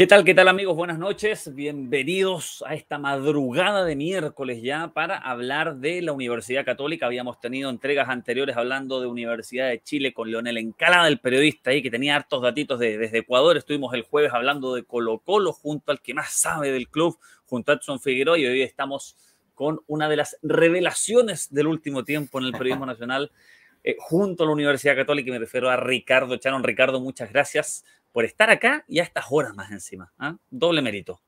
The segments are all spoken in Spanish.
¿Qué tal, qué tal amigos? Buenas noches. Bienvenidos a esta madrugada de miércoles ya para hablar de la Universidad Católica. Habíamos tenido entregas anteriores hablando de Universidad de Chile con Leonel Encalada, el periodista ahí que tenía hartos datitos desde Ecuador. Estuvimos el jueves hablando de Colo Colo junto al que más sabe del club, junto a Edson Figueroa y hoy estamos con una de las revelaciones del último tiempo en el periodismo nacional. Eh, junto a la Universidad Católica, y me refiero a Ricardo Charon. Ricardo, muchas gracias por estar acá y a estas horas más encima. ¿ah? Doble mérito.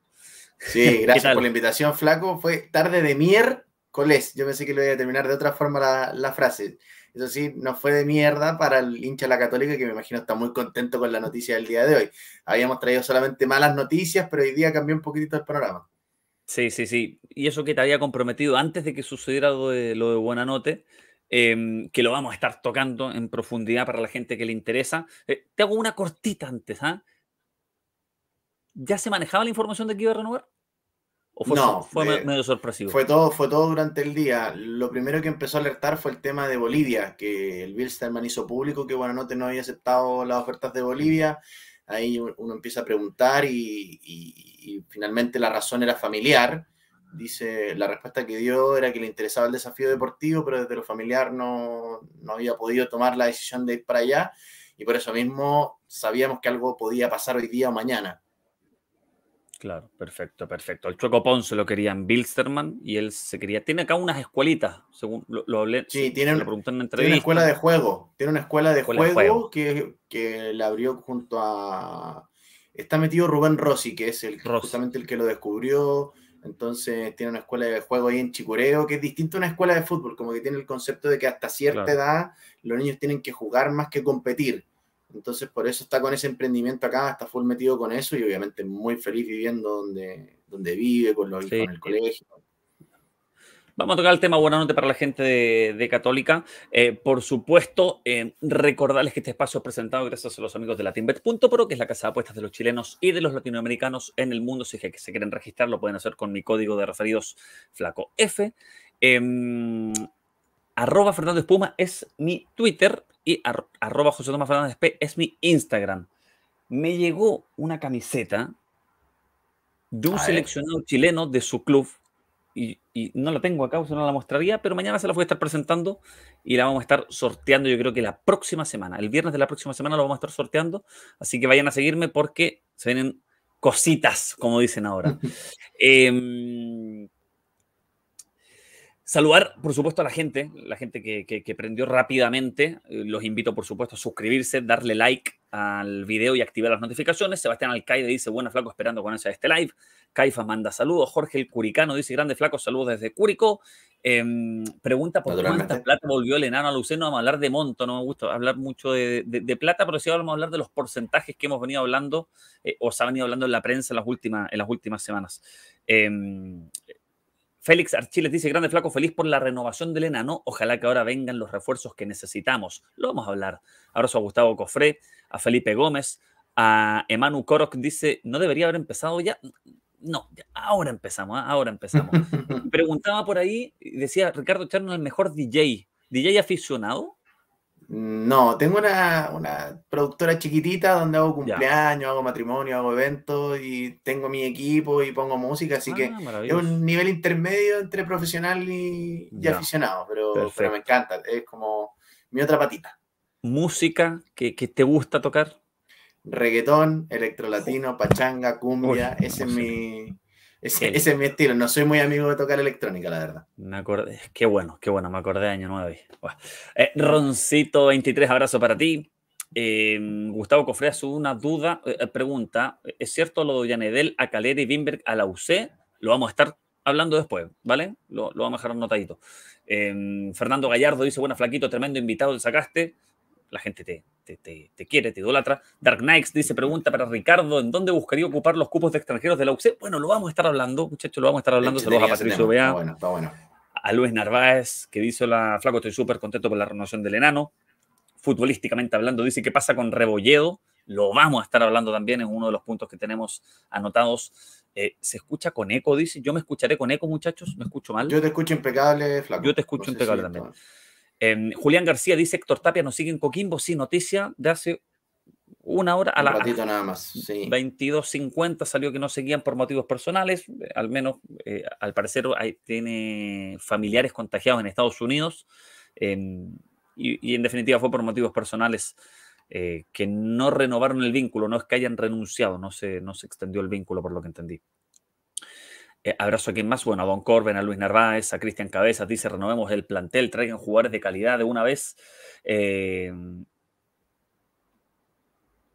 Sí, gracias por la invitación, Flaco. Fue tarde de miércoles. Yo pensé que lo iba a terminar de otra forma la, frase. Eso sí, no fue de mierda para el hincha la Católica, que me imagino está muy contento con la noticia del día de hoy. Habíamos traído solamente malas noticias, pero hoy día cambió un poquitito el panorama. Sí, sí, sí. Y eso que te había comprometido antes de que sucediera lo de, lo de Buenanote, Em, que lo vamos a estar tocando en profundidad para la gente que le interesa. Eh, te hago una cortita antes. ¿ah? ¿Ya se manejaba la información de que iba a renovar? fue, no, fue eh, medio sorpresivo? Fue todo, fue todo durante el día. Lo primero que empezó a alertar fue el tema de Bolivia, que el Bilsterman hizo público que bueno, no había aceptado las ofertas de Bolivia. Ahí uno empieza a preguntar y finalmente la razón era familiar. Dice, la respuesta que dio era que le interesaba el desafío deportivo, pero desde lo familiar no, había podido tomar la decisión de ir para allá y por eso mismo sabíamos que algo podía pasar hoy día o mañana. Claro, perfecto, perfecto. El Chueco Ponce lo quería en Bilsterman y él se quería. Tiene acá unas escuelitas, según lo, Sí, tiene, una una escuela de juego. Tiene una escuela de juego, Que, que, la abrió junto a. Está metido Rubén Rossi, que es el, justamente el que lo descubrió. Entonces tiene una escuela de juego ahí en Chicureo, que es distinto a una escuela de fútbol, como que tiene el concepto de que hasta cierta edad los niños tienen que jugar más que competir. Entonces por eso está con ese emprendimiento acá, está full metido con eso y obviamente muy feliz viviendo donde, donde vive, con, los, con el colegio. Vamos a tocar el tema Buena Noche para la gente de, Católica. Eh, por supuesto, eh, recordarles que este espacio es presentado gracias a los amigos de latinbet.pro, que es la casa de apuestas de los chilenos y de los latinoamericanos en el mundo. Si es que se quieren registrar, lo pueden hacer con mi código de referidos flaco F. Em, arroba Fernando Espuma es mi Twitter y arroba José Tomás Fernández P es mi Instagram. Me llegó una camiseta de un seleccionado chileno de su club y, no la tengo acá, o no la mostraría, pero mañana se la voy a estar presentando y la vamos a estar sorteando yo creo que la próxima semana, el viernes de la próxima semana lo vamos a estar sorteando, así que vayan a seguirme porque se vienen cositas, como dicen ahora. Em, Saludar, por supuesto, a la gente, la gente que, prendió rápidamente. Eh, los invito, por supuesto, a suscribirse, darle like al video y activar las notificaciones. Sebastián Alcaide dice, buenas flaco, esperando con ansia este live. Caifa manda saludos. Jorge el Curicano dice, grande flaco, saludos desde Curicó. Em, pregunta por cuánta plata volvió el enano a Luceno. Vamos a hablar de monto, no me gusta hablar mucho de, plata, pero sí vamos a hablar de los porcentajes que hemos venido hablando eh, o se ha venido hablando en la prensa en las últimas, en las últimas semanas. Em, Félix Archiles dice, grande flaco, feliz por la renovación del enano. Ojalá que ahora vengan los refuerzos que necesitamos. Lo vamos a hablar. Abrazo a Gustavo Cofré, a Felipe Gómez, a Emanu Korok dice, ¿no debería haber empezado ya? No, ahora empezamos, ¿ah? ahora empezamos. Preguntaba por ahí, decía Ricardo Charno, el mejor DJ, DJ aficionado. No, tengo una, productora chiquitita donde hago cumpleaños, hago matrimonio, hago eventos y tengo mi equipo y pongo música, así que ah, es un nivel intermedio entre profesional y, aficionado, pero, me encanta, es como mi otra patita. ¿Música que, te gusta tocar? Reggaetón, electrolatino, pachanga, cumbia, ese es mi, ese, es mi estilo. No soy muy amigo de tocar electrónica, la verdad. Me acordé. Qué bueno, qué bueno. Me acordé de Año 9. Eh, Roncito23, abrazo para ti. Em, Gustavo Gustavo su una duda, eh, eh, pregunta. ¿Es cierto lo de Yanedel a Caleri, Wimberg a la UC? Lo vamos a estar hablando después, ¿vale? Lo, vamos a dejar un notadito. Em, Fernando Gallardo dice, buena flaquito, tremendo invitado te sacaste la gente te, te, quiere, te idolatra. Dark Knights dice, pregunta para Ricardo, ¿en dónde buscaría ocupar los cupos de extranjeros de la UC? Bueno, lo vamos a estar hablando, muchachos, lo vamos a estar hablando. Saludos a Patricio Bea. Está bueno, está bueno. A Luis Narváez, que dice, la flaco, estoy súper contento por la renovación del enano. Futbolísticamente hablando, dice, ¿qué pasa con Rebolledo? Lo vamos a estar hablando también, en uno de los puntos que tenemos anotados. Eh, ¿Se escucha con eco? Dice, yo me escucharé con eco, muchachos, me escucho mal. Yo te escucho impecable, flaco. Yo te escucho impecable también. Julián García dice, Héctor Tapia nos sigue en Coquimbo, sí, noticia de hace una hora a las nada más, 22.50 salió que no seguían por motivos personales, al menos eh, al parecer tiene familiares contagiados en Estados Unidos y, en definitiva fue por motivos personales eh, que no renovaron el vínculo, no es que hayan renunciado, no no se extendió el vínculo por lo que entendí. Eh, abrazo a quien más, bueno, a Don Corben, a Luis Narváez, a Cristian Cabezas, dice, renovemos el plantel, traigan jugadores de calidad de una vez. Eh,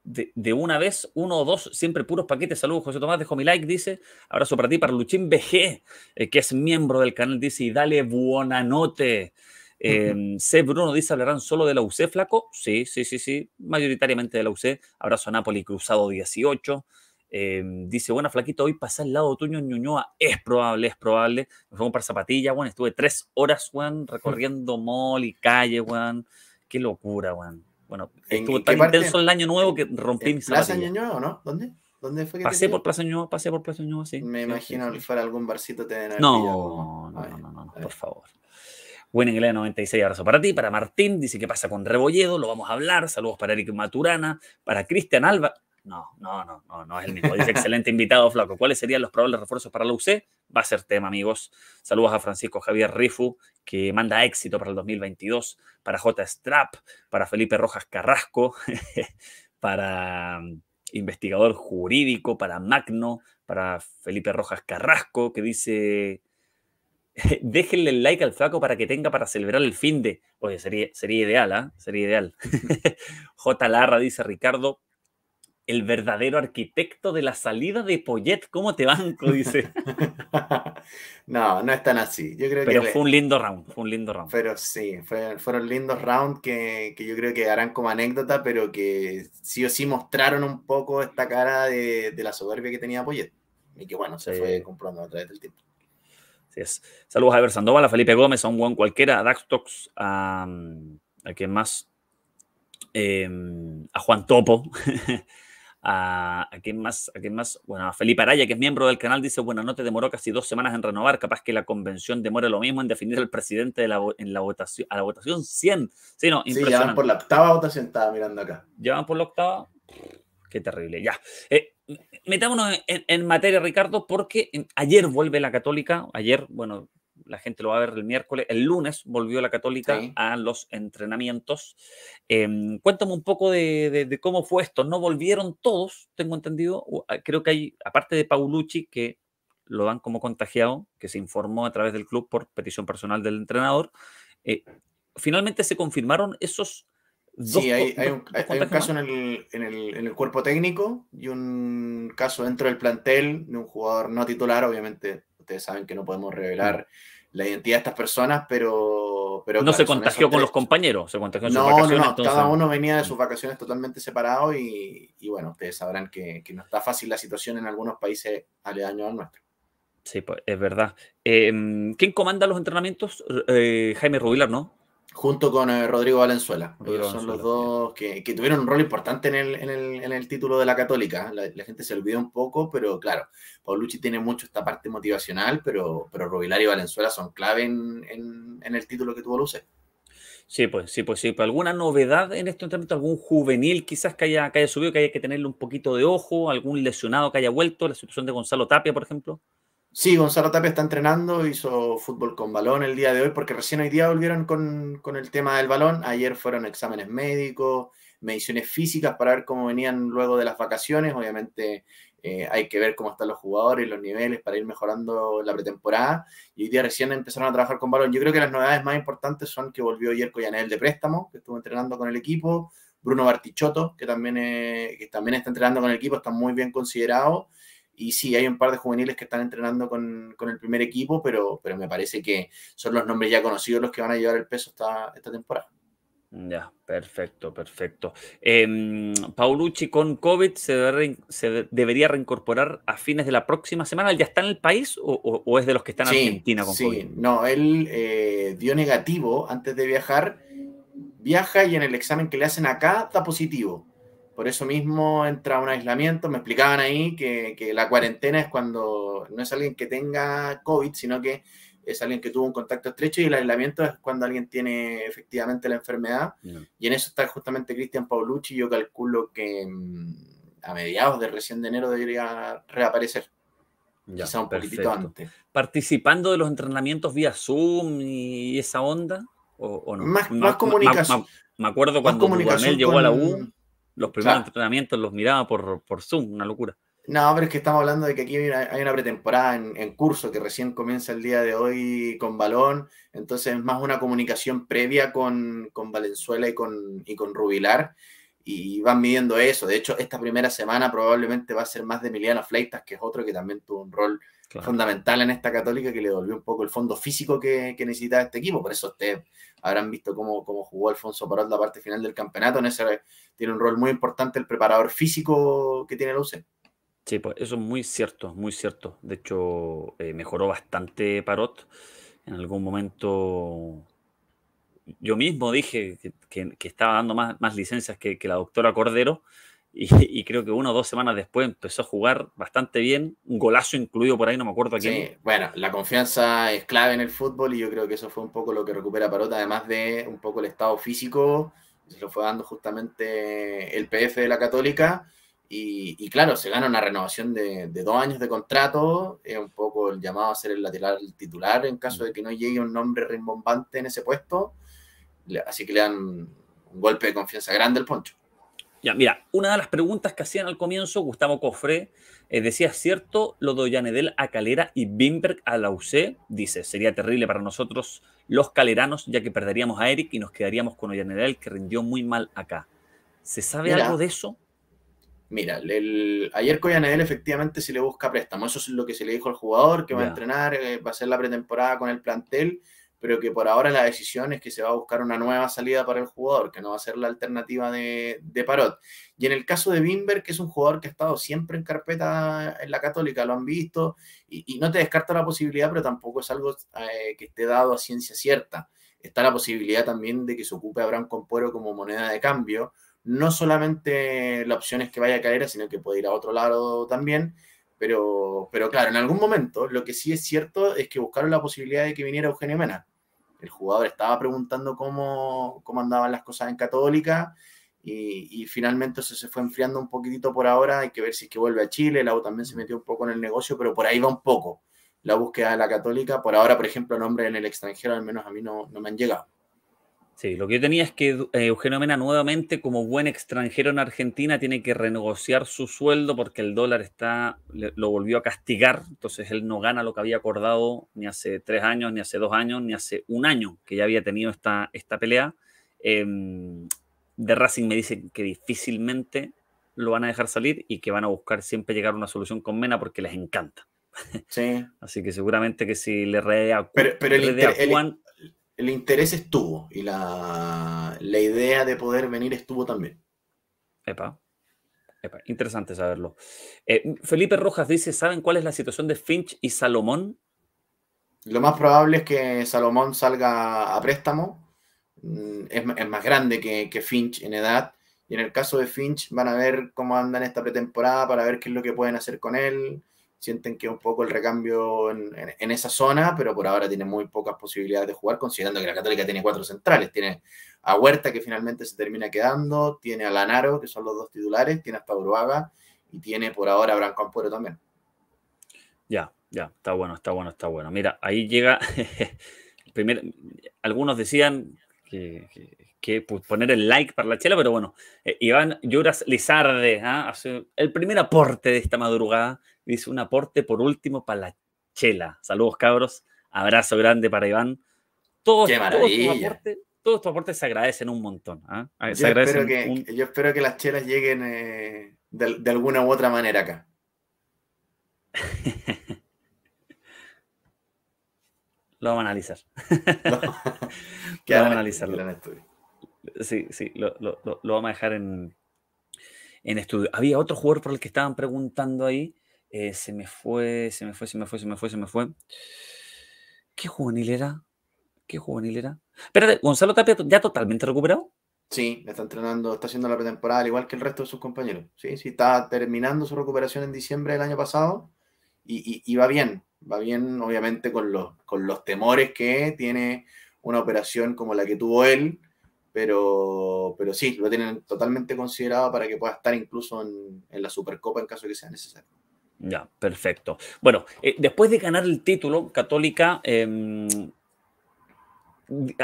de, una vez, uno o dos, siempre puros paquetes. Saludos, José Tomás, dejo mi like, dice. Abrazo para ti, para Luchín BG, eh, que es miembro del canal, dice, y dale buonanote. Eh, Bruno dice, ¿hablarán solo de la UC, flaco? Sí, sí, sí, sí, mayoritariamente de la UC. Abrazo a Napoli, Cruzado 18. Em, dice, bueno, Flaquito, hoy pasé al lado de Tuño en Ñuñoa. Es probable, es probable. Nos a para zapatillas, bueno, estuve tres horas, recorriendo mall y calle, Qué locura, Juan Bueno, estuvo tan intenso el año nuevo que rompí mi zapatillas. ¿Plaza Ñuñoa o no? ¿Dónde? ¿Dónde fue que pasé, por Plaza Ñuñoa, pasé por Plaza Ñuñoa, sí. Me imagino que fuera algún barcito te no, no, no, no, por favor. Buen inglés 96, abrazo para ti, para Martín, dice que pasa con Rebolledo, lo vamos a hablar, saludos para Eric Maturana, para Cristian Alba, no, no, no, no, es el mismo. Dice excelente invitado, Flaco. ¿Cuáles serían los probables refuerzos para la UC? Va a ser tema, amigos. Saludos a Francisco Javier Rifu, que manda éxito para el 2022, para J. Strap, para Felipe Rojas Carrasco, para mm, investigador jurídico, para Magno, para Felipe Rojas Carrasco, que dice déjenle el like al flaco para que tenga para celebrar el fin de. Oye, sería, sería ideal, ¿ah? ¿eh? Sería ideal. J. Larra dice Ricardo, el verdadero arquitecto de la salida de Poyet. ¿Cómo te banco? Dice. no, no es tan así. Yo creo Pero fue un lindo round, fue un lindo round. Pero sí, fueron lindos rounds que, yo creo que harán como anécdota, pero que sí o sí mostraron un poco esta cara de, la soberbia que tenía Poyet. Y que bueno, se fue comprando a través del tiempo. Saludos a Ever Sandoval, a Felipe Gómez, a un Juan cualquiera, a Daxtox, a, a quien más, em, a Juan Topo. A, quién más, a más, bueno, a Felipe Araya, que es miembro del canal, dice, bueno, no te demoró casi dos semanas en renovar, capaz que la convención demore lo mismo en definir al presidente en la votación, a la votación 100. Sí, no, sí, ya por la octava votación, estaba mirando acá. Llevan por la octava, qué terrible, ya. Eh, metámonos en, materia, Ricardo, porque ayer vuelve la católica, ayer, bueno, la gente lo va a ver el miércoles. El lunes volvió la Católica a los entrenamientos. Em, cuéntame un poco de, cómo fue esto. No volvieron todos, tengo entendido. Ah, creo que hay, aparte de Paulucci, que lo dan como contagiado, que se informó a través del club por petición personal del entrenador. Eh, finalmente se confirmaron esos. Dos, sí, hay, un, caso en el, cuerpo técnico y un caso dentro del plantel de un jugador no titular. Obviamente, ustedes saben que no podemos revelar la identidad de estas personas, pero... pero no se contagió con los compañeros, se contagió en no, sus vacaciones. No, cada uno venía de sus vacaciones totalmente separado y, bueno, ustedes sabrán que, no está fácil la situación en algunos países aledaños al nuestro. Sí, pues, es verdad. Em, ¿Quién comanda los entrenamientos? Eh, Jaime Rubilar, ¿no? junto con eh, Rodrigo Valenzuela. son los dos que, tuvieron un rol importante en el, en el, en el título de la Católica. ¿eh? La, gente se olvidó un poco, pero claro, Paulucci tiene mucho esta parte motivacional, pero, pero Rubilar y Valenzuela son clave en, el título que tuvo Luce. Sí, pues sí, pues sí. ¿Alguna novedad en este entrenamiento? ¿Algún juvenil quizás que haya, que haya subido, que haya que tenerle un poquito de ojo? ¿Algún lesionado que haya vuelto? ¿La situación de Gonzalo Tapia, por ejemplo? Sí, Gonzalo Tapia está entrenando, hizo fútbol con balón el día de hoy, porque recién hoy día volvieron con, el tema del balón. Ayer fueron exámenes médicos, mediciones físicas para ver cómo venían luego de las vacaciones. Obviamente eh, hay que ver cómo están los jugadores, los niveles para ir mejorando la pretemporada. Y hoy día recién empezaron a trabajar con balón. Yo creo que las novedades más importantes son que volvió ayer Coyanel de préstamo, que estuvo entrenando con el equipo. Bruno Bartichotto, que también, eh, que también está entrenando con el equipo, está muy bien considerado y sí, hay un par de juveniles que están entrenando con, el primer equipo, pero, pero me parece que son los nombres ya conocidos los que van a llevar el peso esta, esta temporada. Ya, perfecto, perfecto. Em, Paulucci con COVID se, se, debería reincorporar a fines de la próxima semana. ¿Ya está en el país o, es de los que están en Argentina con sí. COVID? No, él eh, dio negativo antes de viajar, viaja y en el examen que le hacen acá está positivo. Por eso mismo entra un aislamiento. Me explicaban ahí que, la cuarentena es cuando no es alguien que tenga COVID, sino que es alguien que tuvo un contacto estrecho y el aislamiento es cuando alguien tiene efectivamente la enfermedad. Y en eso está justamente Cristian Paulucci. Yo calculo que mm, a mediados de recién de enero debería reaparecer. Ya, Quizá un perfecto. poquitito antes. ¿Participando de los entrenamientos vía Zoom y esa onda? ¿O, no? Más, más comunicación. Me acuerdo cuando Dudamel llegó a la U los primeros entrenamientos los miraba por, por Zoom, una locura. No, pero es que estamos hablando de que aquí hay una, pretemporada en, en, curso que recién comienza el día de hoy con balón, entonces es más una comunicación previa con, con, Valenzuela y con, y con Rubilar y van midiendo eso. De hecho, esta primera semana probablemente va a ser más de Emiliano Fleitas, que es otro que también tuvo un rol fundamental en esta Católica que le devolvió un poco el fondo físico que, que necesitaba este equipo. Por eso ustedes habrán visto cómo, cómo jugó Alfonso Parot la parte final del campeonato. En ese tiene un rol muy importante el preparador físico que tiene luce Sí, pues eso es muy cierto, muy cierto. De hecho, eh, mejoró bastante Parot. En algún momento yo mismo dije que, estaba dando más, más licencias que, que la doctora Cordero y, creo que uno o dos semanas después empezó a jugar bastante bien, un golazo incluido por ahí, no me acuerdo a quién. Sí, bueno, la confianza es clave en el fútbol y yo creo que eso fue un poco lo que recupera Parota, además de un poco el estado físico, se lo fue dando justamente el PF de la Católica. Y, claro, se gana una renovación de, de dos años de contrato, es un poco el llamado a ser el lateral titular en caso de que no llegue un nombre rimbombante en ese puesto. Así que le dan un golpe de confianza grande al Poncho. Ya, mira, una de las preguntas que hacían al comienzo, Gustavo Cofre eh, decía, ¿cierto lo de Ollanedel a Calera y Bimberg a la UC? Dice, sería terrible para nosotros los caleranos, ya que perderíamos a Eric y nos quedaríamos con Ollanedel, que rindió muy mal acá. ¿Se sabe algo de eso? Mira, ayer con Ollanedel efectivamente se le busca préstamo. Eso es lo que se le dijo al jugador, que va a entrenar, eh, va a hacer la pretemporada con el plantel pero que por ahora la decisión es que se va a buscar una nueva salida para el jugador, que no va a ser la alternativa de, Parot. Y en el caso de Bimber, que es un jugador que ha estado siempre en carpeta en la Católica, lo han visto, y, no te descarta la posibilidad, pero tampoco es algo eh, que esté dado a ciencia cierta. Está la posibilidad también de que se ocupe Abraham Compuero como moneda de cambio. No solamente la opción es que vaya a caer, sino que puede ir a otro lado también. Pero, pero claro, en algún momento lo que sí es cierto es que buscaron la posibilidad de que viniera Eugenio Mena. El jugador estaba preguntando cómo, andaban las cosas en Católica y, finalmente se, se fue enfriando un poquitito por ahora. Hay que ver si es que vuelve a Chile. el también se metió un poco en el negocio, pero por ahí va un poco la búsqueda de la Católica. Por ahora, por ejemplo, hombre en el extranjero al menos a mí no, no me han llegado. Sí, lo que yo tenía es que eh, Eugenio Mena nuevamente, como buen extranjero en Argentina, tiene que renegociar su sueldo porque el dólar está, lo volvió a castigar. Entonces él no gana lo que había acordado ni hace tres años, ni hace dos años, ni hace un año que ya había tenido esta, esta pelea. Em, de Racing me dicen que difícilmente lo van a dejar salir y que van a buscar siempre llegar a una solución con Mena porque les encanta. Sí. Así que seguramente que si le rea, pero, Juan... el, el interés estuvo y la, idea de poder venir estuvo también. Epa. Interesante saberlo. Eh, Felipe Rojas dice, ¿saben cuál es la situación de Finch y Salomón? Lo más probable es que Salomón salga a préstamo. Mm, es, más grande que, que, Finch en edad. Y en el caso de Finch van a ver cómo andan esta pretemporada para ver qué es lo que pueden hacer con él sienten que un poco el recambio en, esa zona, pero por ahora tiene muy pocas posibilidades de jugar, considerando que la Católica tiene cuatro centrales. Tiene a Huerta, que finalmente se termina quedando, tiene a Lanaro, que son los dos titulares, tiene hasta Uruaga y tiene por ahora a Branco Ampuero también. Ya, ya, está bueno, está bueno, está bueno. Mira, ahí llega. primero, algunos decían que, que, pues, poner el like para la chela, pero bueno, eh, Iván Lloras Lizarde ¿ah? el primer aporte de esta madrugada Dice un aporte por último para la chela. Saludos, cabros. Abrazo grande para Iván. Todos, Qué Todos aportes, se agradecen un montón. ¿ah? Ah, yo, espero que, las chelas lleguen eh, de, alguna u otra manera acá. lo vamos a analizar. lo vamos a analizar. Sí, sí, lo, vamos a dejar en, en estudio. Había otro jugador por el que estaban preguntando ahí se me fue, se me fue, se me fue, se me fue, se me fue. ¿Qué juvenil era? ¿Qué juvenil era? Espérate, Gonzalo Tapia ya totalmente recuperado. Sí, está entrenando, está haciendo la pretemporada igual que el resto de sus compañeros. Sí, sí, está terminando su recuperación en diciembre del año pasado y, va bien. Va bien, obviamente, con los, con los temores que tiene una operación como la que tuvo él, pero, pero sí, lo tienen totalmente considerado para que pueda estar incluso en, en la Supercopa en caso de que sea necesario. Ya, perfecto. Bueno, eh, después de ganar el título, Católica, em,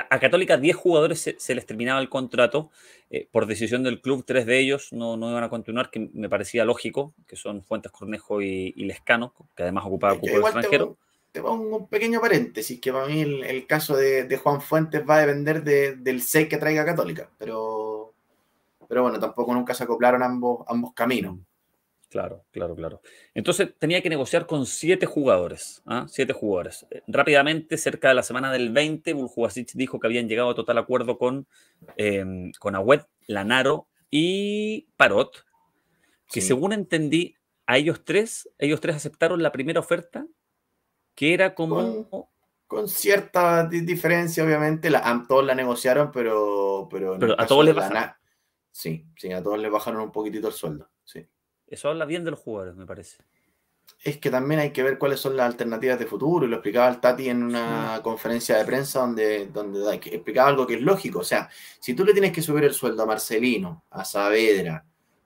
a Católica 10 jugadores se, les terminaba el contrato. Eh, por decisión del club, tres de ellos no, iban a continuar, que me parecía lógico, que son Fuentes Cornejo y, Lescano, que además ocupaba cupo extranjero. Te, pongo un pequeño paréntesis, que para mí el, caso de, Juan Fuentes va a depender del 6 que traiga Católica, pero, pero bueno, tampoco nunca se acoplaron ambos, ambos caminos. Mm. Claro, claro, claro. Entonces tenía que negociar con siete jugadores, ¿ah? siete jugadores. Eh, rápidamente, cerca de la semana del 20, Buljubasic dijo que habían llegado a total acuerdo con, eh, con Lanaro y Parot, que según entendí, a ellos tres, ellos tres aceptaron la primera oferta, que era como... Con, cierta diferencia, obviamente, la, todos la negociaron, pero... Pero, pero a todos les bajaron. Sí, sí, a todos les bajaron un poquitito el sueldo, sí. Eso habla bien de los jugadores, me parece. Es que también hay que ver cuáles son las alternativas de futuro. Y lo explicaba el Tati en una conferencia de prensa donde, donde explicaba algo que es lógico. O sea, si tú le tienes que subir el sueldo a Marcelino, a Saavedra,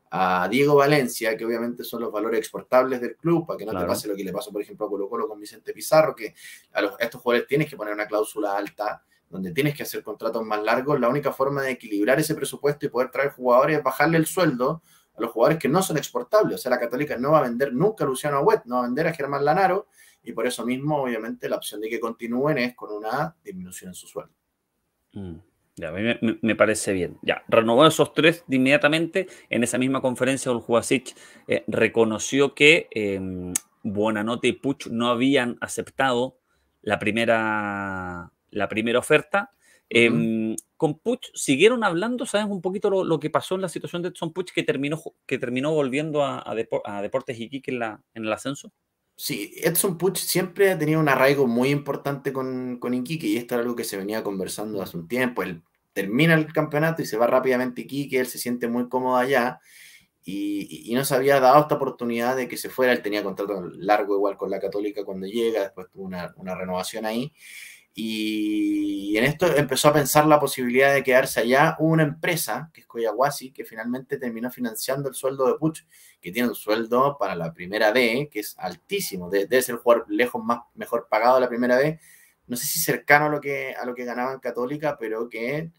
a Diego Valencia, que obviamente son los valores exportables del club, para que no te pase lo que le pasó, por ejemplo, a Colo Colo con Vicente Pizarro, que a, los, a, estos jugadores tienes que poner una cláusula alta, donde tienes que hacer contratos más largos. La única forma de equilibrar ese presupuesto y poder traer jugadores es bajarle el sueldo a los jugadores que no son exportables. O sea, la Católica no va a vender nunca a Luciano Huet, no va a vender a Germán Lanaro, y por eso mismo, obviamente, la opción de que continúen es con una disminución en su sueldo. Mm, ya, a mí me, parece bien. Ya, renovó esos tres inmediatamente. En esa misma conferencia, Oljuacich eh, reconoció que eh, y Puch no habían aceptado la primera, la primera oferta Em, con Puch siguieron hablando, ¿sabes? Un poquito lo, que pasó en la situación de Edson Puch que terminó, que terminó volviendo a, Deportes Iquique en, la, en el ascenso. Sí, Edson Puch siempre ha tenido un arraigo muy importante con, con Iquique y esto era algo que se venía conversando hace un tiempo. Él termina el campeonato y se va rápidamente a Iquique, él se siente muy cómodo allá. Y, no se había dado esta oportunidad de que se fuera. Él tenía contrato largo igual con la Católica cuando llega, después tuvo una renovación ahí. Y en esto empezó a pensar la posibilidad de quedarse allá. una empresa, que es Coyahuasi, que finalmente terminó financiando el sueldo de Puch, que tiene un sueldo para la primera D, que es altísimo. Debe ser el jugador lejos más, mejor pagado la primera D. No sé si cercano a lo que, a lo que ganaba Católica, pero que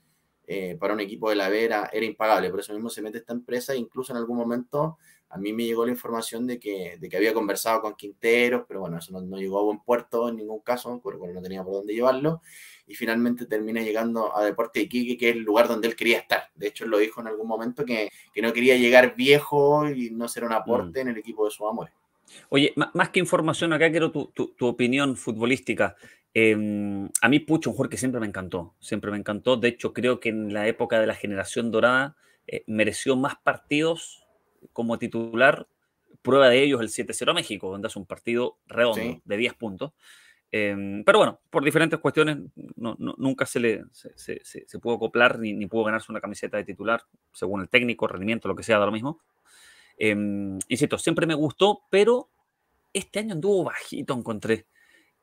eh, para un equipo de la Vera era, era impagable. Por eso mismo se mete esta empresa e incluso en algún momento a mí me llegó la información de que, de que había conversado con Quinteros, pero bueno, eso no, llegó a buen puerto en ningún caso, porque no tenía por dónde llevarlo. Y finalmente termina llegando a Deporte Iquique, que es el lugar donde él quería estar. De hecho, él lo dijo en algún momento que, que no quería llegar viejo y no ser un aporte mm. en el equipo de su amor. Oye, más que información, acá quiero tu, tu, opinión futbolística. Em, a mí Pucho, un jugador que siempre me encantó, siempre me encantó. De hecho, creo que en la época de la generación dorada eh, mereció más partidos como titular. Prueba de ellos el 7-0 México, donde hace un partido redondo de 10 puntos. Em, pero bueno, por diferentes cuestiones nunca se le se, pudo acoplar ni, pudo ganarse una camiseta de titular, según el técnico, rendimiento, lo que sea, da lo mismo. Eh, insisto, siempre me gustó, pero este año anduvo bajito, encontré.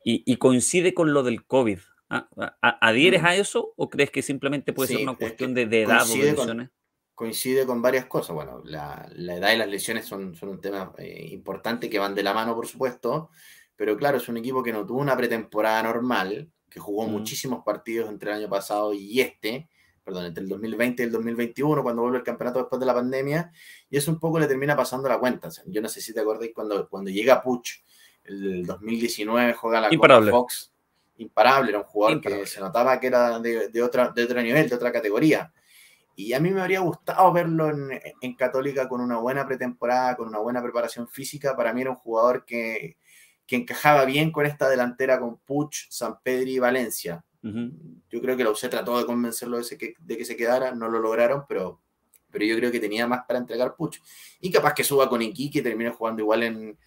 Y, coincide con lo del COVID. ¿ah? ¿Adhieres mm. a eso o crees que simplemente puede ser una cuestión de, edad o de coincide con varias cosas. Bueno, la, edad y las lesiones son, un tema eh, importante que van de la mano, por supuesto, pero claro, es un equipo que no tuvo una pretemporada normal, que jugó mm. muchísimos partidos entre el año pasado y este, perdón, entre el 2020 y el 2021, cuando vuelve el campeonato después de la pandemia, y eso un poco le termina pasando la cuenta. yo no sé si te acordáis cuando, cuando llega Puch, el 2019 juega la Fox. Imparable, era un jugador que se notaba que era de, otra, de otro nivel, de otra categoría. Y a mí me habría gustado verlo en, Católica con una buena pretemporada, con una buena preparación física. Para mí era un jugador que, que encajaba bien con esta delantera con Puch, San Pedro y Valencia. Yo creo que la UCE trató de convencerlo de, que, de, que, se quedara, no lo lograron, pero, pero yo creo que tenía más para entregar Puch. Y capaz que suba con Iquique y termine jugando igual en,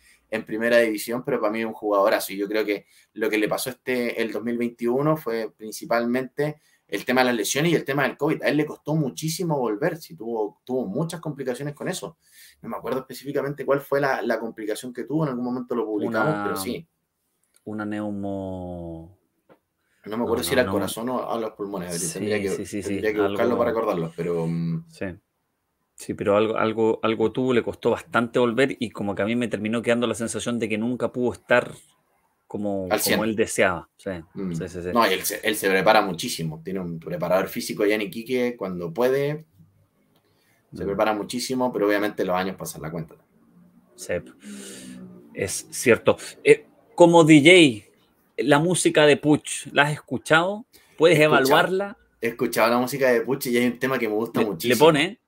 primera división, pero para mí es un jugador así. yo creo que lo que le pasó este el 2021 fue principalmente el tema de las lesiones y el tema del COVID. A él le costó muchísimo volver, sí, tuvo, tuvo muchas complicaciones con eso. No me acuerdo específicamente cuál fue la, complicación que tuvo, en algún momento lo publicamos, pero sí. Una neumo... No me acuerdo si era el corazón o a los pulmones. Sí, que, sí, que buscarlo para acordarlo, pero... Mm, sí. Sí, pero algo, algo, algo tuvo, le costó bastante volver y como que a mí me terminó quedando la sensación de que nunca pudo estar como, él deseaba. Mm. no, él, se prepara muchísimo. Tiene un preparador físico ya en cuando puede. Se mm. prepara muchísimo, pero obviamente los años pasan la cuenta. es cierto. Eh, como DJ, la música de Puch, ¿la has escuchado? ¿Puedes evaluarla? He escuchado la música de Puch y hay un tema que me gusta muchísimo. ¿Le pone?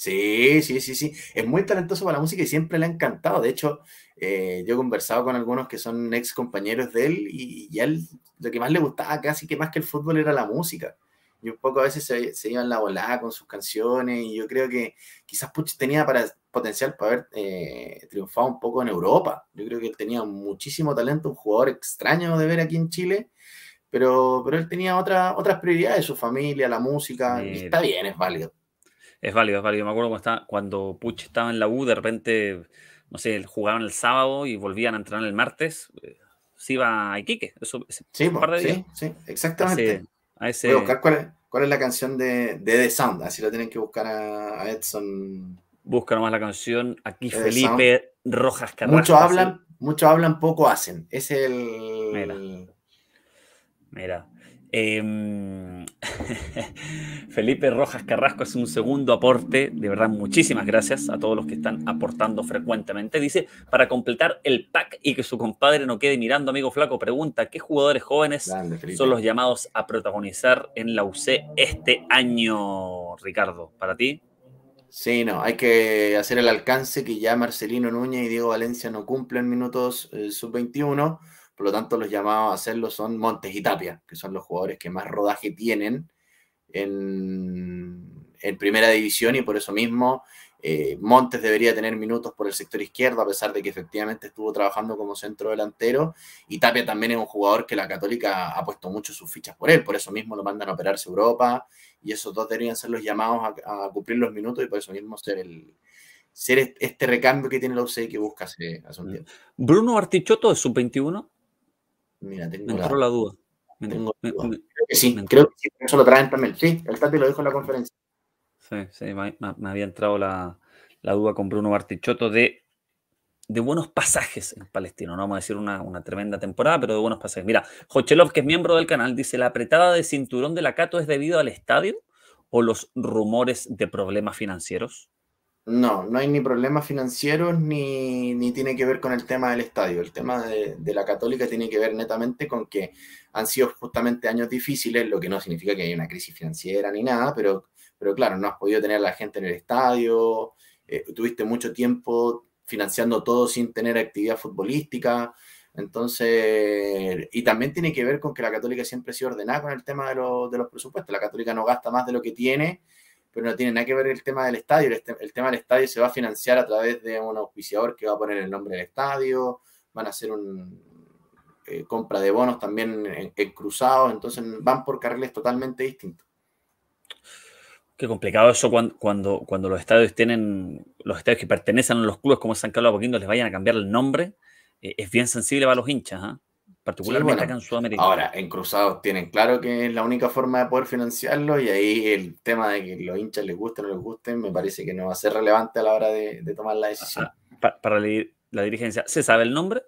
Sí, sí, sí, sí. Es muy talentoso para la música y siempre le ha encantado. De hecho, eh, yo he conversado con algunos que son ex compañeros de él y, él lo que más le gustaba casi que más que el fútbol era la música. Y un poco a veces se, iban la volada con sus canciones y yo creo que quizás Puch tenía para, potencial para haber eh, triunfado un poco en Europa. Yo creo que tenía muchísimo talento, un jugador extraño de ver aquí en Chile. Pero, pero él tenía otra, otras prioridades, su familia, la música, y está bien, es válido es válido, es válido. Me acuerdo cuando, cuando Puch estaba en la U, de repente, no sé, jugaban el sábado y volvían a entrenar el martes, eh, se iba a Iquique. sí, sí, exactamente. Voy a buscar cuál es, la canción de, de, The Sound, así lo tienen que buscar a, Edson. Busca nomás la canción aquí Felipe Rojas Carrasco. Muchos hablan, muchos hablan, poco hacen. Es el... Mira. Mira. Em, Felipe Rojas Carrasco es un segundo aporte. De verdad, muchísimas gracias a todos los que están aportando frecuentemente. Dice, para completar el pack y que su compadre no quede mirando, amigo flaco, pregunta, ¿qué jugadores jóvenes son los llamados a protagonizar en la UC este año, Ricardo? ¿Para ti? Sí, no, hay que hacer el alcance que ya Marcelino Núñez y Diego Valencia no cumplen minutos eh, sub-21 por lo tanto, los llamados a hacerlo son Montes y Tapia, que son los jugadores que más rodaje tienen en, primera división y por eso mismo eh, Montes debería tener minutos por el sector izquierdo, a pesar de que efectivamente estuvo trabajando como centro delantero. Y Tapia también es un jugador que la Católica ha puesto mucho sus fichas por él, por eso mismo lo mandan a operarse Europa y esos dos deberían ser los llamados a, cumplir los minutos y por eso mismo ser el, ser este recambio que tiene la UCI que busca hace, hace, un mm. tiempo. Bruno Artichoto de sub-21 me entró la duda. creo que sí, creo que sí, eso lo traen también. Sí, el Tati lo dijo en la conferencia. Sí, sí, me, había entrado la, duda con Bruno Bartichotto de, buenos pasajes en Palestino. No vamos a decir una, una tremenda temporada, pero de buenos pasajes. Mira, Jochelov, que es miembro del canal, dice: ¿La apretada de cinturón de la Cato es debido al estadio o los rumores de problemas financieros? No, no hay ni problemas financieros ni, tiene que ver con el tema del estadio. El tema de, la católica tiene que ver netamente con que han sido justamente años difíciles, lo que no significa que haya una crisis financiera ni nada, pero, pero claro, no has podido tener a la gente en el estadio, eh, tuviste mucho tiempo financiando todo sin tener actividad futbolística. Entonces, y también tiene que ver con que la católica siempre ha sido ordenada con el tema de, de los presupuestos. La católica no gasta más de lo que tiene pero no tiene nada que ver el tema del estadio. Este, el, tema del estadio se va a financiar a través de un auspiciador que va a poner el nombre del estadio, van a hacer un eh, compra de bonos también en, cruzados, entonces van por carriles totalmente distintos. Qué complicado eso cuando, cuando, los estadios tienen, los estadios que pertenecen a los clubes como San Carlos Apoquindo les vayan a cambiar el nombre. Eh, es bien sensible para los hinchas. ¿ah? particularmente en Sudamérica. Ahora, en Cruzados tienen claro que es la única forma de poder financiarlo y ahí el tema de que los hinchas les guste o no les gusten me parece que no va a ser relevante a la hora de, tomar la decisión. Ah, ah, para, la, dirigencia, ¿se sabe el nombre?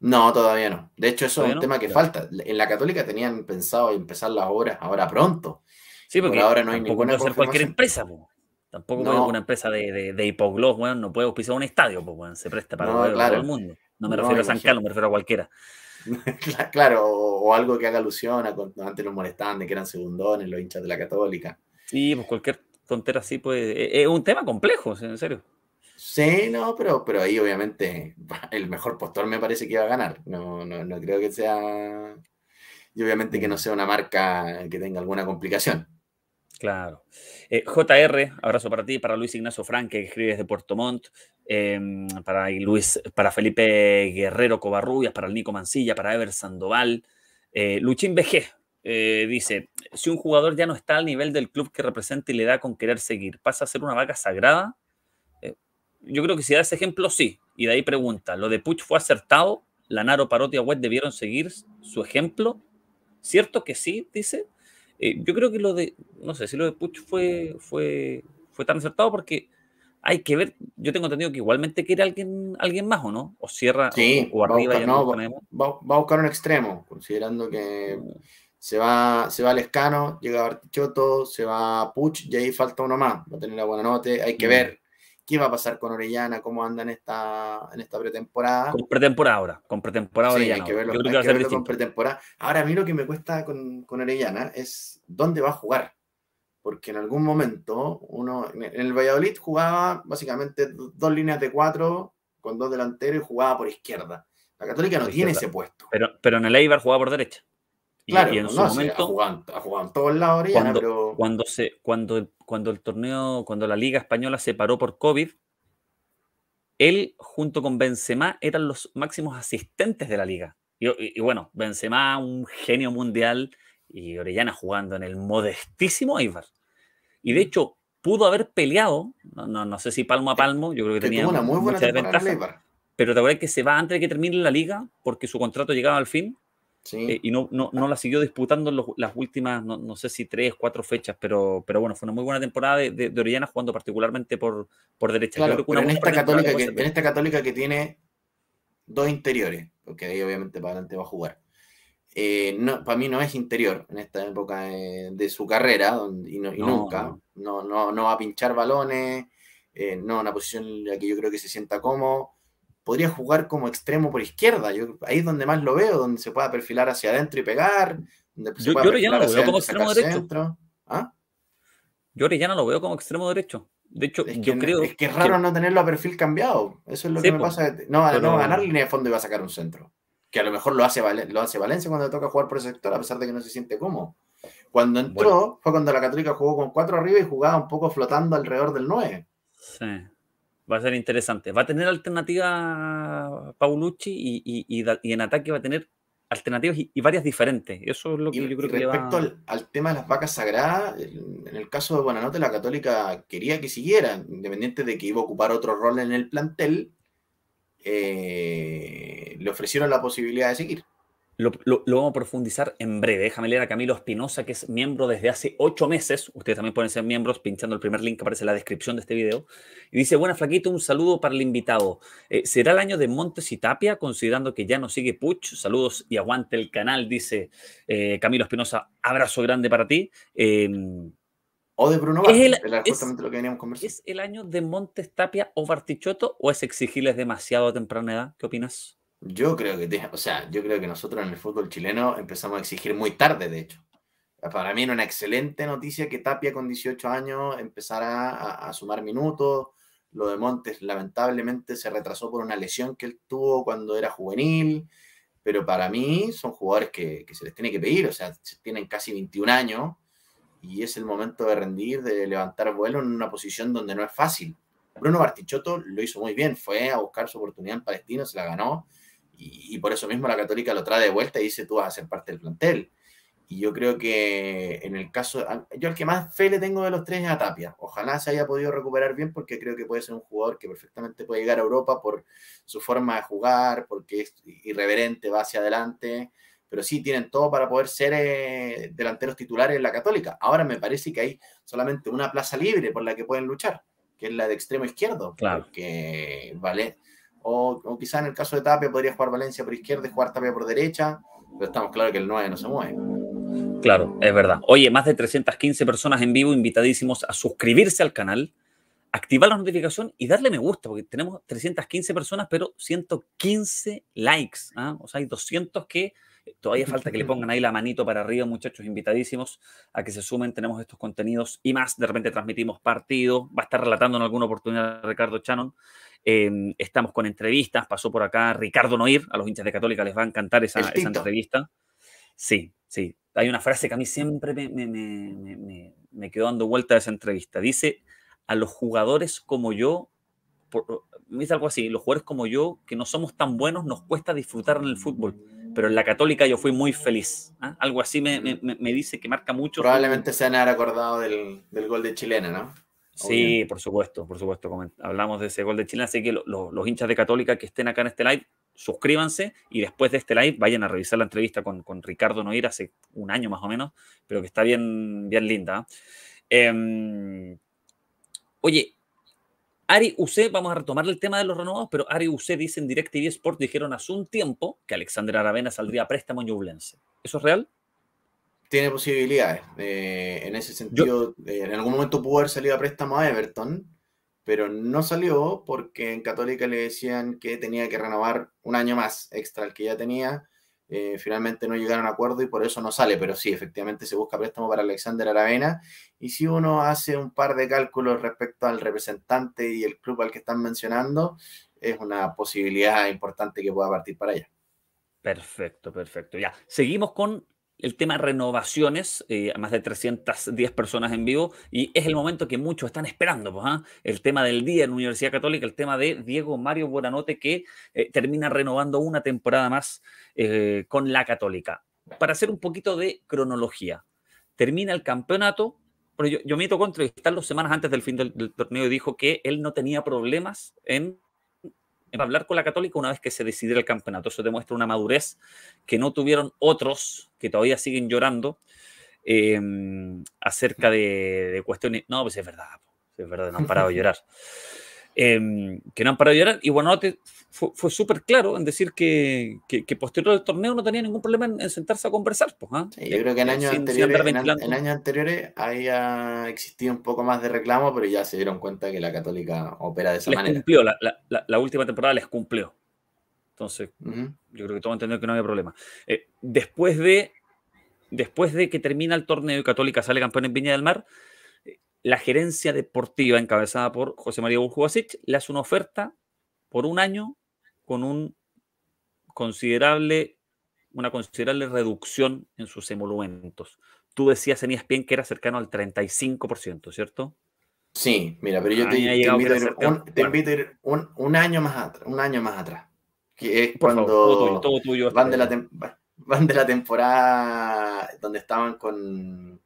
No, todavía no. De hecho, eso es un tema que falta. En la Católica tenían pensado empezar las obras ahora pronto. Sí, porque ahora no hay ninguna ser cualquier empresa, Tampoco no. una empresa de, de, hipoglós, bueno, no puede auspiciar un estadio, se presta para todo el mundo. No me refiero a San Carlos, me refiero a cualquiera. claro, o, algo que haga alusión a cuando antes nos molestaban de que eran segundones los hinchas de la Católica. Sí, pues cualquier tontera así, puede. E, es un tema complejo, en serio. Sí, no, pero, pero ahí obviamente el mejor postor me parece que va a ganar. No, no, no creo que sea. Y obviamente que no mm. sea una marca que tenga alguna complicación. Claro. Eh, JR, abrazo para ti, para Luis Ignacio Franque, que escribe desde Puerto Montt, em, para, Luis, para Felipe Guerrero Covarrubias, para el Nico Mancilla, para Ever Sandoval. Eh, Luchín BG eh, dice, si un jugador ya no está al nivel del club que representa y le da con querer seguir, ¿pasa a ser una vaca sagrada? yo creo que si da ese ejemplo, sí. Y de ahí pregunta, ¿lo de Puch fue acertado? ¿Lanaro, y Web debieron seguir su ejemplo? ¿Cierto que sí? Dice. Eh, yo creo que lo de, no sé, si lo de Puch fue, fue, fue tan acertado porque hay que ver, yo tengo entendido que igualmente quiere alguien, alguien más o no, o cierra o, arriba. no, va, a buscar un extremo, considerando que mm. se va, se va Lescano, llega Bartichotto, se va a Puch y ahí falta uno más. Va a tener la buena nota, hay que mm. ver qué va a pasar con Orellana, cómo anda en esta, en esta pretemporada. Con pretemporada ahora, con pretemporada Yo creo que con pretemporada. Ahora, a mí lo que me cuesta con, Orellana es dónde va a jugar. Porque en algún momento uno, en el Valladolid jugaba básicamente dos líneas de cuatro con dos delanteros y jugaba por izquierda. La Católica no tiene ese puesto. Pero, pero en el Eibar jugaba por derecha y, en su momento. Ha jugado, todos lados, cuando, cuando, cuando, cuando el torneo, cuando la Liga Española se paró por COVID, él junto con Benzema eran los máximos asistentes de la liga. Y, bueno, Benzema, un genio mundial, y Orellana jugando en el modestísimo Eibar. Y de mm. hecho, pudo haber peleado, no, no, sé si palmo a palmo, yo creo que, tenía una muy Pero te acuerdas que se va antes de que termine la liga porque su contrato llegaba al fin eh, y no, no, no, la siguió disputando en las últimas, no, no, sé si tres, cuatro fechas, pero, pero bueno, fue una muy buena temporada de, de, Orellana jugando particularmente por, por derecha. en, esta católica que, en esta católica que tiene dos interiores, porque ahí obviamente para adelante va a jugar. Eh, no, para mí no es interior en esta época de, su carrera y, nunca. No. no, no, va a pinchar balones, eh, no, una posición en la que yo creo que se sienta cómodo podría jugar como extremo por izquierda. Yo, ahí es donde más lo veo, donde se pueda perfilar hacia adentro y pegar. yo, se pueda lo veo como extremo derecho. ¿Ah? Yo no lo veo como extremo derecho. De hecho, es creo. Es que raro no tenerlo a perfil cambiado. Eso es lo que me pasa. No, no ganar línea de fondo y va a sacar un centro. Que a lo mejor lo hace, lo hace Valencia cuando toca jugar por ese sector, a pesar de que no se siente cómodo. Cuando entró, fue cuando la Católica jugó con cuatro arriba y jugaba un poco flotando alrededor del 9. Sí. Va a ser interesante. Va a tener alternativa Paulucci y, en ataque va a tener alternativas y, varias diferentes. Eso es lo que yo creo que Respecto al, tema de las vacas sagradas, en el caso de Buenanote, la Católica quería que siguiera, independiente de que iba a ocupar otro rol en el plantel, eh, le ofrecieron la posibilidad de seguir. Lo, vamos a profundizar en breve. Déjame leer a Camilo Espinosa, que es miembro desde hace ocho meses. Ustedes también pueden ser miembros pinchando el primer link que aparece en la descripción de este video. Y dice, buena Flaquito, un saludo para el invitado. Eh, ¿Será el año de Montes y Tapia, considerando que ya no sigue Puch? Saludos y aguante el canal, dice eh, Camilo Espinosa. Abrazo grande para ti. Em, o de Bruno Vázquez, es, el, lo que veníamos conversando. ¿Es el año de Montes, Tapia o Bartichotto o es exigirles demasiado a temprana edad? ¿Qué opinas? Yo creo que, o sea, yo creo que nosotros en el fútbol chileno empezamos a exigir muy tarde, de hecho. Para mí era una excelente noticia que Tapia con 18 años empezara a, sumar minutos. Lo de Montes lamentablemente se retrasó por una lesión que él tuvo cuando era juvenil, pero para mí son jugadores que, que se les tiene que pedir, o sea, tienen casi 21 años y es el momento de rendir, de levantar vuelo en una posición donde no es fácil. Bruno Bartichotto lo hizo muy bien, fue a buscar su oportunidad en Palestino, se la ganó y, por eso mismo la Católica lo trae de vuelta y dice, tú vas a ser parte del plantel. Y yo creo que en el caso, yo el que más fe le tengo de los tres es a Tapia. Ojalá se haya podido recuperar bien porque creo que puede ser un jugador que perfectamente puede llegar a Europa por su forma de jugar, porque es irreverente, va hacia adelante. Pero sí, tienen todo para poder ser eh, delanteros titulares en la Católica. Ahora me parece que hay solamente una plaza libre por la que pueden luchar, que es la de extremo izquierdo. Claro. que vale, o, quizá en el caso de Tapia podría jugar Valencia por izquierda y jugar Tapia por derecha. Pero estamos claros que el 9 no se mueve. Claro, es verdad. Oye, más de 315 personas en vivo, invitadísimos a suscribirse al canal, activar la notificación y darle me gusta, porque tenemos 315 personas, pero 115 likes. ¿ah? O sea, hay 200 que Todavía falta que le pongan ahí la manito para arriba, muchachos, invitadísimos a que se sumen. Tenemos estos contenidos y más. De repente transmitimos partido. Va a estar relatando en alguna oportunidad Ricardo Chanón. Em, estamos con entrevistas, pasó por acá Ricardo Noir, a los hinchas de Católica les va a encantar esa, esa entrevista. Sí, sí. Hay una frase que a mí siempre me, me, quedó dando vuelta de esa entrevista. Dice, a los jugadores como yo, me dice algo así, los jugadores como yo, que no somos tan buenos, nos cuesta disfrutar en el fútbol pero en la católica yo fui muy feliz. ¿ah? Algo así me, me, me, dice que marca mucho. Probablemente se han acordado del, del, gol de Chilena, ¿no? Sí, por supuesto, por supuesto. Hablamos de ese gol de Chile, así que los hinchas de Católica que estén acá en este live, suscríbanse y después de este live vayan a revisar la entrevista con, Ricardo Noir hace un año más o menos, pero que está bien, bien linda. ¿eh? Em, oye, Ari Use, vamos a retomar el tema de los renovados, pero Ari UC dice en DirecTV Sport, dijeron hace un tiempo que Alexander Aravena saldría a préstamo en ¿Eso es real? tiene posibilidades. Eh, en ese sentido, eh, en algún momento pudo haber salido a préstamo a Everton, pero no salió porque en Católica le decían que tenía que renovar un año más extra al que ya tenía. Eh, finalmente no llegaron a acuerdo y por eso no sale, pero sí, efectivamente se busca préstamo para Alexander Aravena. Y si uno hace un par de cálculos respecto al representante y el club al que están mencionando, es una posibilidad importante que pueda partir para allá. Perfecto, perfecto. Ya, seguimos con el tema renovaciones, eh, más de 310 personas en vivo, y es el momento que muchos están esperando, pues, ¿ah? el tema del día en la Universidad Católica, el tema de Diego Mario Buenanote, que eh, termina renovando una temporada más eh, con la Católica. Para hacer un poquito de cronología, termina el campeonato, pero yo, yo contra están dos semanas antes del fin del torneo y dijo que él no tenía problemas en hablar con la Católica una vez que se decidiera el campeonato. Eso demuestra una madurez que no tuvieron otros que todavía siguen llorando em, acerca de, de, cuestiones. No, pues es verdad, es verdad, no han parado de llorar. Em, que no han parado de llorar. Y bueno, fue, fue súper claro en decir que, posterior al torneo no tenía ningún problema en, sentarse a conversar. Pues, ¿ah? yo creo que en años, anteriores, en, había existido un poco más de reclamo, pero ya se dieron cuenta que la Católica opera de esa manera. Cumplió, la, la, última temporada les cumplió. Entonces, yo creo que todo entendido que no había problema. Eh, después, de, después de que termina el torneo y Católica sale campeón en Viña del Mar, la gerencia deportiva encabezada por José María Burjubasic le hace una oferta por un año con un considerable, una considerable reducción en sus emolumentos. Tú decías en bien que era cercano al 35%, ¿cierto? Sí, mira, pero yo te, invito, a ir un, año más atrás, un año más atrás, que cuando todo tuyo, van de la temporada donde estaban con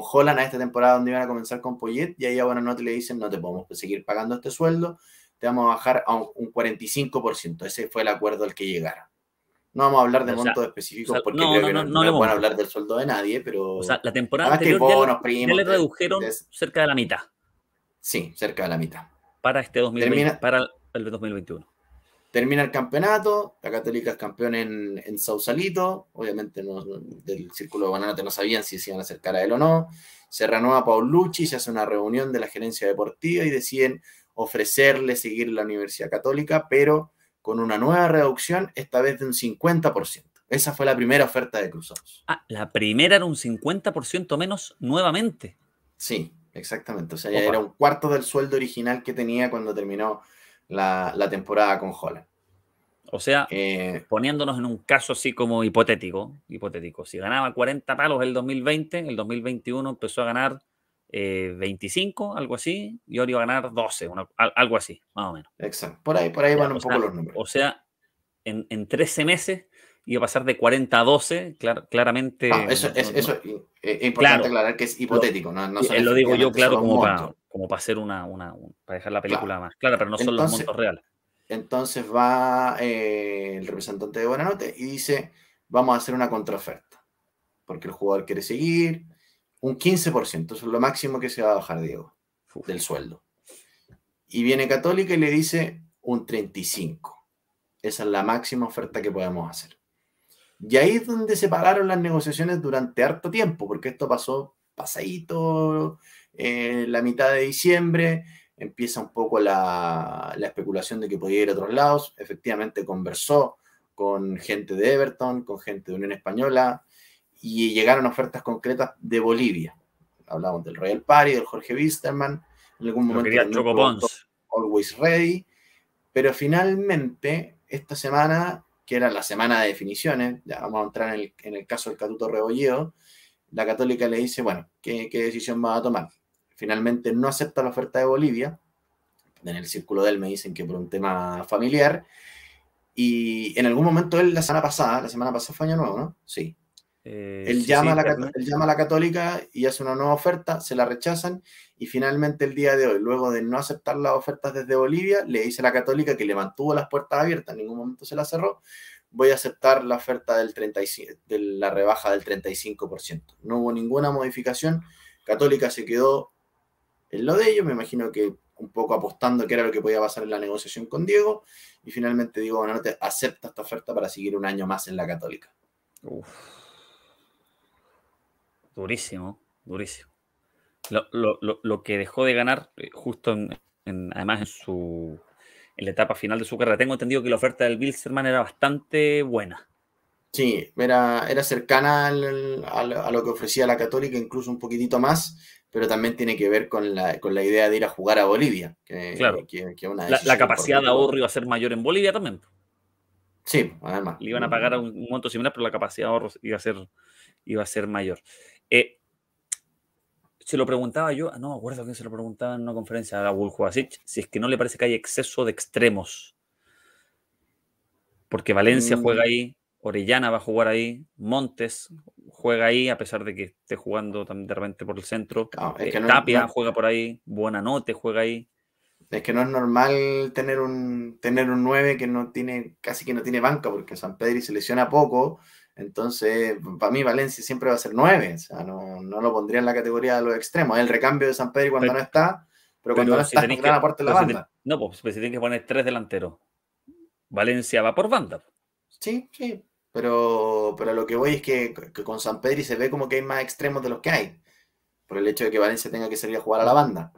con a esta temporada donde iban a comenzar con Poyet y ahí a Buenanote le dicen no te podemos seguir pagando este sueldo, te vamos a bajar a un, 45%. Ese fue el acuerdo al que llegaron. No vamos a hablar de montos específicos porque no, creo no, van a hablar del sueldo de nadie, pero... O sea, la temporada anterior que le redujeron cerca de la mitad. Sí, cerca de la mitad. Para este 2020, para el 2021. Termina el campeonato, la Católica es campeón en, en Sausalito, obviamente del Círculo de Bananate no sabían si se iban a acercar a él o no. Se renueva Paulucci, se hace una reunión de la gerencia deportiva y deciden ofrecerle seguir la Universidad Católica, pero con una nueva reducción, esta vez de un 50%. Esa fue la primera oferta de Cruzados. Ah, la primera era un 50% menos nuevamente. Sí, exactamente. O sea, era un cuarto del sueldo original que tenía cuando terminó la, temporada con Holland. O sea, eh, poniéndonos en un caso así como hipotético, hipotético, si ganaba 40 palos el 2020, en el 2021 empezó a ganar 25, eh, algo así, y ahora iba a ganar 12, algo así, más o menos. Exacto, por ahí, van un poco los números. O sea, en, 13 meses iba a pasar de 40 a 12, claramente... eso, eh, es, importante aclarar que es hipotético, no, lo, lo digo yo, claro, como para, como para hacer una, para dejar la película más clara, pero no son los montos reales. Entonces va eh, el representante de Buenanote y dice, vamos a hacer una contraoferta, porque el jugador quiere seguir, un 15%, eso es lo máximo que se va a bajar, Diego, del sueldo. Y viene Católica y le dice un 35%. Esa es la máxima oferta que podemos hacer. Y ahí es donde se pararon las negociaciones durante harto tiempo, porque esto pasó pasadito en eh, la mitad de diciembre, empieza un poco la, especulación de que podía ir a otros lados. Efectivamente, conversó con gente de Everton, con gente de Unión Española, y llegaron ofertas concretas de Bolivia. Hablamos del Royal Party, del Jorge Wisterman, en algún momento... momento Chocopons. Always Ready, pero finalmente esta semana, que era la semana de definiciones, ya vamos a entrar en el, caso del Catuto Rebolledo, la Católica le dice, bueno, ¿qué, ¿qué decisión va a tomar? Finalmente no acepta la oferta de Bolivia. En el círculo de él me dicen que por un tema familiar. Y en algún momento él, la semana pasada, la semana pasada fue Año Nuevo, ¿no? Sí. él, llama a la, llama la católica y hace una nueva oferta, se la rechazan y finalmente el día de hoy, luego de no aceptar las ofertas desde Bolivia, le dice a la católica que le mantuvo las puertas abiertas, en ningún momento se la cerró, voy a aceptar la oferta del 35, de la rebaja del 35%. No hubo ninguna modificación, católica se quedó en lo de ellos. Me imagino que un poco apostando que era lo que podía pasar en la negociación con Diego. Y finalmente Diego te acepta esta oferta para seguir un año más en la Católica. Durísimo, durísimo. Lo, que dejó de ganar eh, justo además en su la etapa final de su carrera. Tengo entendido que la oferta del Bilserman era bastante buena. Sí, era, cercana a lo que ofrecía la Católica, incluso un poquitito más pero también tiene que ver con la, idea de ir a jugar a Bolivia. claro. la, capacidad de ahorro iba a ser mayor en Bolivia también. Sí, además. Le iban a pagar un, monto similar, pero la capacidad de ahorro iba a ser, iba a ser mayor. Eh, se lo preguntaba yo, no me acuerdo quién se lo preguntaba en una conferencia a Buljovacic, si es que no le parece que hay exceso de extremos. Porque Valencia mm. juega ahí, Orellana va a jugar ahí, Montes mm. juega ahí, a pesar de que esté jugando también de repente por el centro. Eh, Tapia juega por ahí, Buenanote juega ahí. Es que no es normal tener un, tener un 9 que no tiene, casi que no tiene banca, porque San Pedro se lesiona poco. Entonces, para mí Valencia siempre va a ser 9. O sea, no, lo pondría en la categoría de los extremos. El recambio de San Pedro cuando no está, pero cuando no está, gran parte de la banda. no, pues si tienes que poner tres delanteros. Valencia va por banda. Sí, sí, pero, pero lo que voy es que, con San Pedri se ve como que hay más extremos de los que hay, por el hecho de que Valencia tenga que salir a jugar a la banda.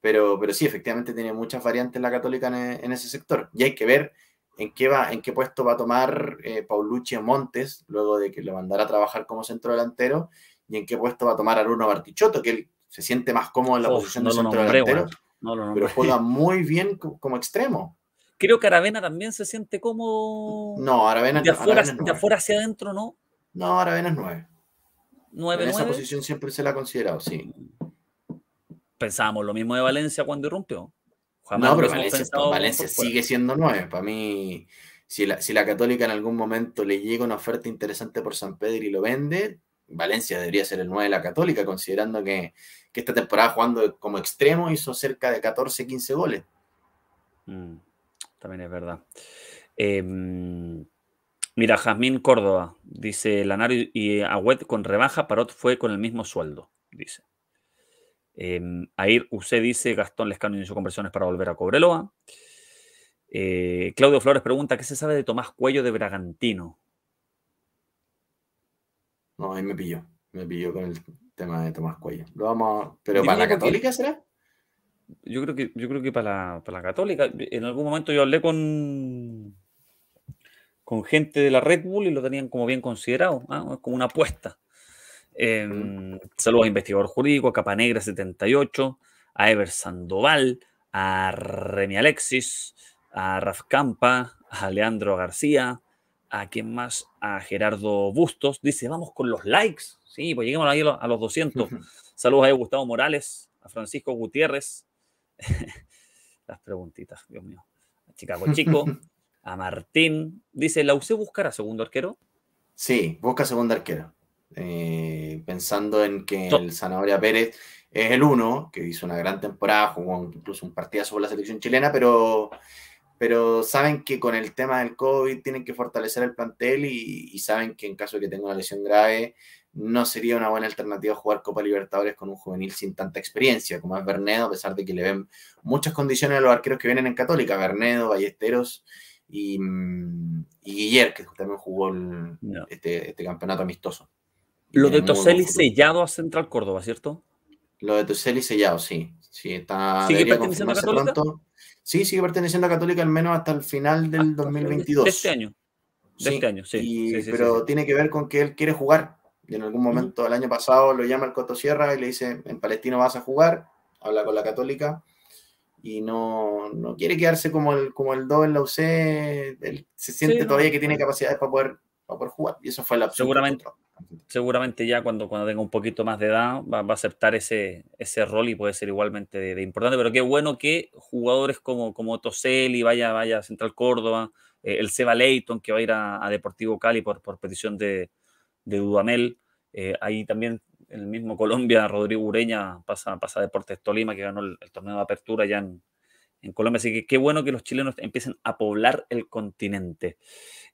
Pero, pero sí, efectivamente tiene muchas variantes la católica en, e, ese sector. Y hay que ver en qué, va, en qué puesto va a tomar eh, Paulucci Montes, luego de que le mandara a trabajar como centro delantero, y en qué puesto va a tomar Aruno Bartichotto, que él se siente más cómodo en la posición de centro delantero. pero juega muy bien como extremo. Creo que Aravena también se siente como No, Aravena De afuera, de afuera hacia adentro, ¿no? No, Aravena es nueve. En esa posición siempre se la ha considerado, sí. Pensábamos lo mismo de Valencia cuando irrumpió. no, pero Valencia, sigue siendo nueve. Para mí, si la, la Católica en algún momento le llega una oferta interesante por San Pedro y lo vende, Valencia debería ser el 9 de la Católica, considerando que, esta temporada jugando como extremo hizo cerca de 14, 15 goles. Mm también es verdad. Em, mira, Jazmín Córdoba dice: Lanario y Agüet con rebaja, Parot fue con el mismo sueldo, dice. Eh, Air usted dice: Gastón Lescano sus conversiones para volver a Cobreloa. Eh, Claudio Flores pregunta: ¿Qué se sabe de Tomás Cuello de Bragantino? No, ahí me pilló. Me pilló con el tema de Tomás Cuello. Lo vamos ¿Pero para la Católica será? yo creo que, yo creo que para, la, católica, en algún momento yo hablé con, con gente de la Red Bull y lo tenían como bien considerado, ¿ah? como una apuesta. Em, saludos a investigador jurídico, a Capanegra 78, a Ever Sandoval, a Remy Alexis, a Raf Campa, a Leandro García, a quien más, a Gerardo Bustos. Dice, vamos con los likes. Sí, pues lleguemos ahí a los, 200. Saludos a Gustavo Morales, a Francisco Gutiérrez, Las preguntitas, Dios mío. A Chicago Chico, a Martín. Dice, ¿la buscar a segundo arquero? Sí, busca segundo arquero. Eh, pensando en que el Zanahoria Pérez es el uno, que hizo una gran temporada, jugó incluso un partido sobre la selección chilena, pero, pero saben que con el tema del COVID tienen que fortalecer el plantel y, y saben que en caso de que tenga una lesión grave, no sería una buena alternativa jugar Copa Libertadores con un juvenil sin tanta experiencia, como es Bernedo, a pesar de que le ven muchas condiciones a los arqueros que vienen en Católica, Bernedo, Ballesteros y, mm, Guillermo que también jugó este, este, campeonato amistoso. Lo de Toselli sellado a Central Córdoba, ¿cierto? Lo de Toselli sellado, sí. Sí, ¿Sigue perteneciendo a Católica? Sí, sigue perteneciendo a Católica al menos hasta el final del 2022. Ah, este de este año. este año, sí pero tiene que ver con que él quiere jugar y en algún momento, el año pasado, lo llama el Coto Sierra y le dice, en Palestino vas a jugar, habla con la católica, y no, quiere quedarse como el, como el en la UC, él se siente todavía que tiene capacidades para poder, para jugar, y eso fue la Seguramente. Seguramente ya cuando, cuando tenga un poquito más de edad va, a aceptar ese, ese rol y puede ser igualmente de, importante, pero qué bueno que jugadores como, como Toseli, vaya, vaya Central Córdoba, eh, el Seba Leighton que va a ir a, a Deportivo Cali por, por petición de, de Dudamel. Eh, ahí también el mismo Colombia, Rodrigo Ureña pasa, pasa a Deportes Tolima, que ganó el, torneo de apertura ya en, Colombia. Así que qué bueno que los chilenos empiecen a poblar el continente.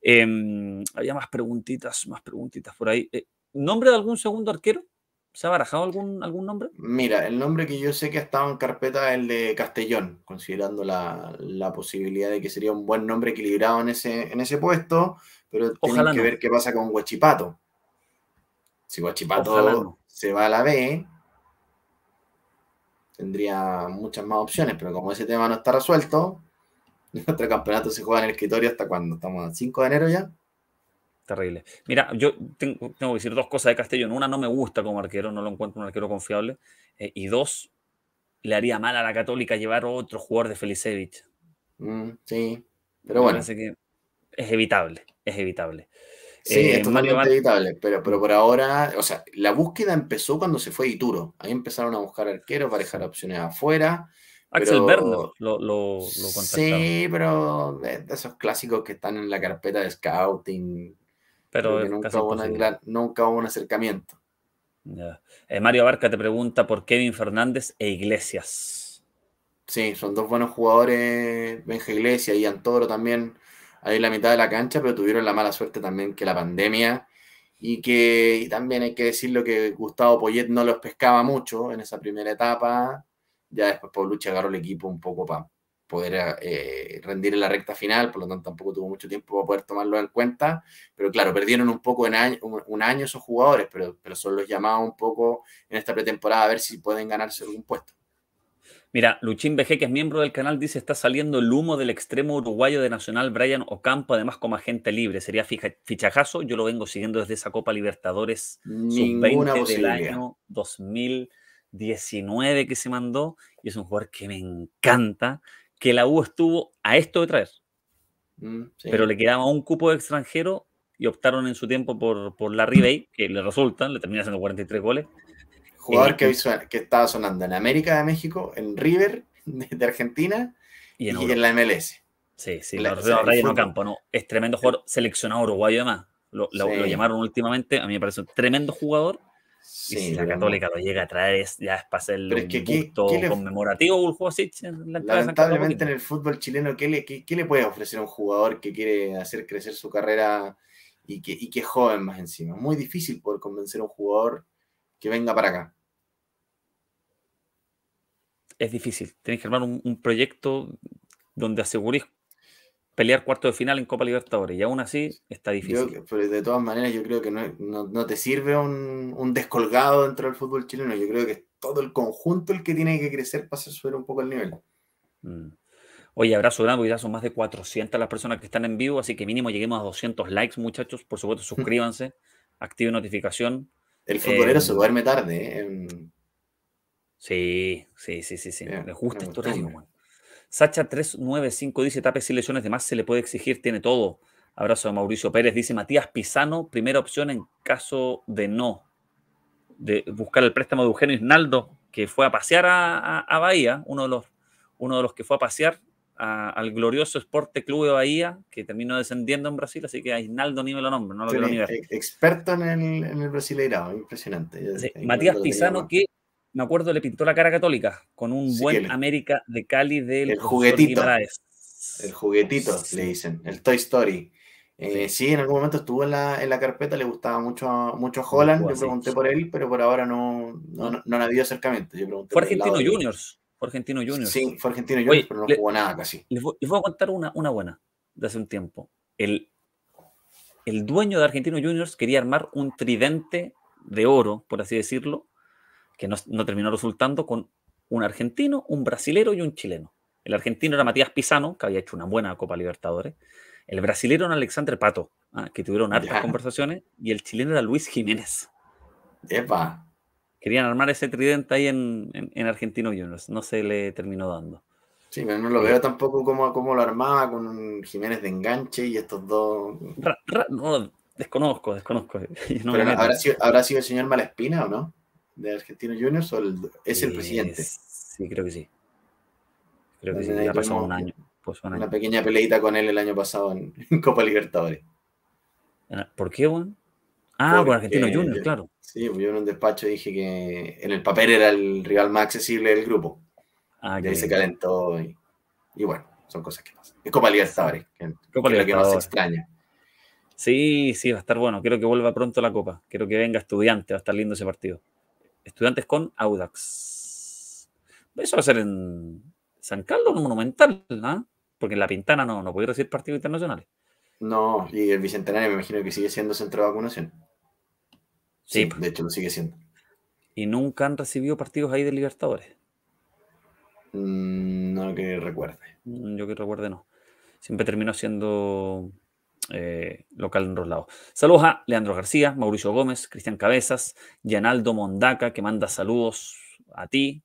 Em, había más preguntitas, más preguntitas por ahí. Eh, ¿Nombre de algún segundo arquero? ¿Se ha barajado algún, algún nombre? Mira, el nombre que yo sé que estado en carpeta es el de Castellón, considerando la, posibilidad de que sería un buen nombre equilibrado en ese, en ese puesto, pero Ojalá que ver qué pasa con Huachipato si Guachipato se va a la B, tendría muchas más opciones, pero como ese tema no está resuelto, nuestro campeonato se juega en el escritorio hasta cuando estamos a 5 de enero ya. Terrible. Mira, yo tengo, que decir dos cosas de Castellón. Una, no me gusta como arquero, no lo encuentro un arquero confiable. Eh, y dos, le haría mal a la Católica llevar otro jugador de Felicevich. Mm, sí, pero bueno. Parece que es evitable, es evitable. Sí, es eh, totalmente pero, pero por ahora, o sea, la búsqueda empezó cuando se fue Ituro. Ahí empezaron a buscar arqueros para dejar opciones afuera. Axel lo, lo, Sí, pero de, esos clásicos que están en la carpeta de scouting. Pero nunca, hubo un acercamiento. Eh, Mario Abarca te pregunta por Kevin Fernández e Iglesias. Sí, son dos buenos jugadores. Benja Iglesias y Antoro también ahí la mitad de la cancha, pero tuvieron la mala suerte también que la pandemia y que también hay que decirlo que Gustavo Poyet no los pescaba mucho en esa primera etapa. Ya después lucha agarró el equipo un poco para poder eh, rendir en la recta final, por lo tanto tampoco tuvo mucho tiempo para poder tomarlo en cuenta, pero claro, perdieron un poco en un, año esos jugadores, pero, pero son los llamados un poco en esta pretemporada a ver si pueden ganarse algún puesto. Mira, Luchín BG, que es miembro del canal, dice está saliendo el humo del extremo uruguayo de Nacional Brian Ocampo, además como agente libre. Sería fichajazo. Yo lo vengo siguiendo desde esa Copa Libertadores sub-20 del año 2019 que se mandó. Y es un jugador que me encanta, que la U estuvo a esto de traer. Mm, Pero le quedaba un cupo de extranjero y optaron en su tiempo por, por Larry que le resulta, le termina haciendo 43 goles jugador que, estaba sonando en América de México, en River de, Argentina y en, la MLS. Sí, sí, la, en Campo, ¿no? Es tremendo jugador, seleccionado uruguayo además. Lo, llamaron últimamente, a mí me parece un tremendo jugador. si la Católica lo llega a traer, ya es para hacerle es que, gusto conmemorativo juego así. Lamentablemente en el fútbol chileno, ¿qué le, puede ofrecer a un jugador que quiere hacer crecer su carrera y que, y que es joven más encima? muy difícil poder convencer a un jugador que venga para acá? Es difícil. Tenéis que armar un, proyecto donde aseguréis pelear cuarto de final en Copa Libertadores y aún así está difícil. pero de todas maneras, yo creo que no, te sirve un, descolgado dentro del fútbol chileno. Yo creo que es todo el conjunto el que tiene que crecer para subir un poco el nivel. Mm. Oye, abrazo grande, porque ya son más de 400 las personas que están en vivo, así que mínimo lleguemos a 200 likes, muchachos. Por supuesto, suscríbanse, activen notificación, el em, futbolero eh, se duerme tarde. ¿eh? Sí, sí, sí, sí, sí. gusta esto. Sacha 395 dice, tapes y lesiones de más se le puede exigir, tiene todo. Abrazo a Mauricio Pérez. Dice Matías Pisano, primera opción en caso de no. De buscar el préstamo de Eugenio Isnaldo, que fue a pasear a, Bahía, uno de, los, uno de los que fue a pasear al glorioso Esporte de Bahía, que terminó descendiendo en Brasil, así que a ni me lo nombro, no lo quiero ni e-, Experto en el, en brasileirado, impresionante. Matías Pizano, que me acuerdo le pintó la cara católica con un buen América de Cali del el juguetito. El juguetito, le dicen, el Toy Story. Eh, sí. en algún momento estuvo en la, en la carpeta, le gustaba mucho, mucho Holland, yo pregunté por él, pero por ahora no, no, no, ha habido acercamiento. Fue Argentino Juniors. Argentino Juniors. Sí, fue Argentino Juniors, pero no jugó nada casi. Les voy, a contar una, una, buena de hace un tiempo. El, el dueño de Argentino Juniors quería armar un tridente de oro, por así decirlo, que no, terminó resultando con un argentino, un brasilero y un chileno. El argentino era Matías Pisano, que había hecho una buena Copa Libertadores. El brasilero era Alexander Pato, ah, que tuvieron hartas conversaciones. Y el chileno era Luis Jiménez. Epa querían armar ese tridente ahí en, en, Argentino Juniors, no se le terminó dando. Sí, pero no lo eh. veo tampoco como, lo armaba con Jiménez de enganche y estos dos. no, desconozco, desconozco. ¿habrá, sido, el señor Malespina o no? ¿De Argentino Juniors o es el eh, presidente? Sí, creo que sí. Creo que sí, ya pasó un año. Una pequeña peleita con él el año pasado en, en Copa Libertadores. Ah, ¿Por qué, Juan? Ah, por Argentino eh, Junior, claro. Sí, pues, yo en un despacho dije que en el papel era el rival más accesible del grupo. Ah, ahí se calentó y, bueno, son cosas que pasan. Es Copa Libertadores, que, es lo que más se extraña. Sí, sí, va a estar bueno. Quiero que vuelva pronto la Copa. Quiero que venga estudiante, va a estar lindo ese partido. Estudiantes con Audax. Eso va a ser en San Carlos, Monumental, ¿ah? Porque en La Pintana no, no podía recibir partidos internacionales. No, y el Bicentenario me imagino que sigue siendo centro de vacunación. Sí, de hecho lo sigue siendo. ¿Y nunca han recibido partidos ahí de Libertadores? Mm, no que recuerde. Mm, yo que recuerde no. Siempre terminó siendo eh, local Roslado Saludos a Leandro García, Mauricio Gómez, Cristian Cabezas, Yanaldo Mondaca, que manda saludos a ti.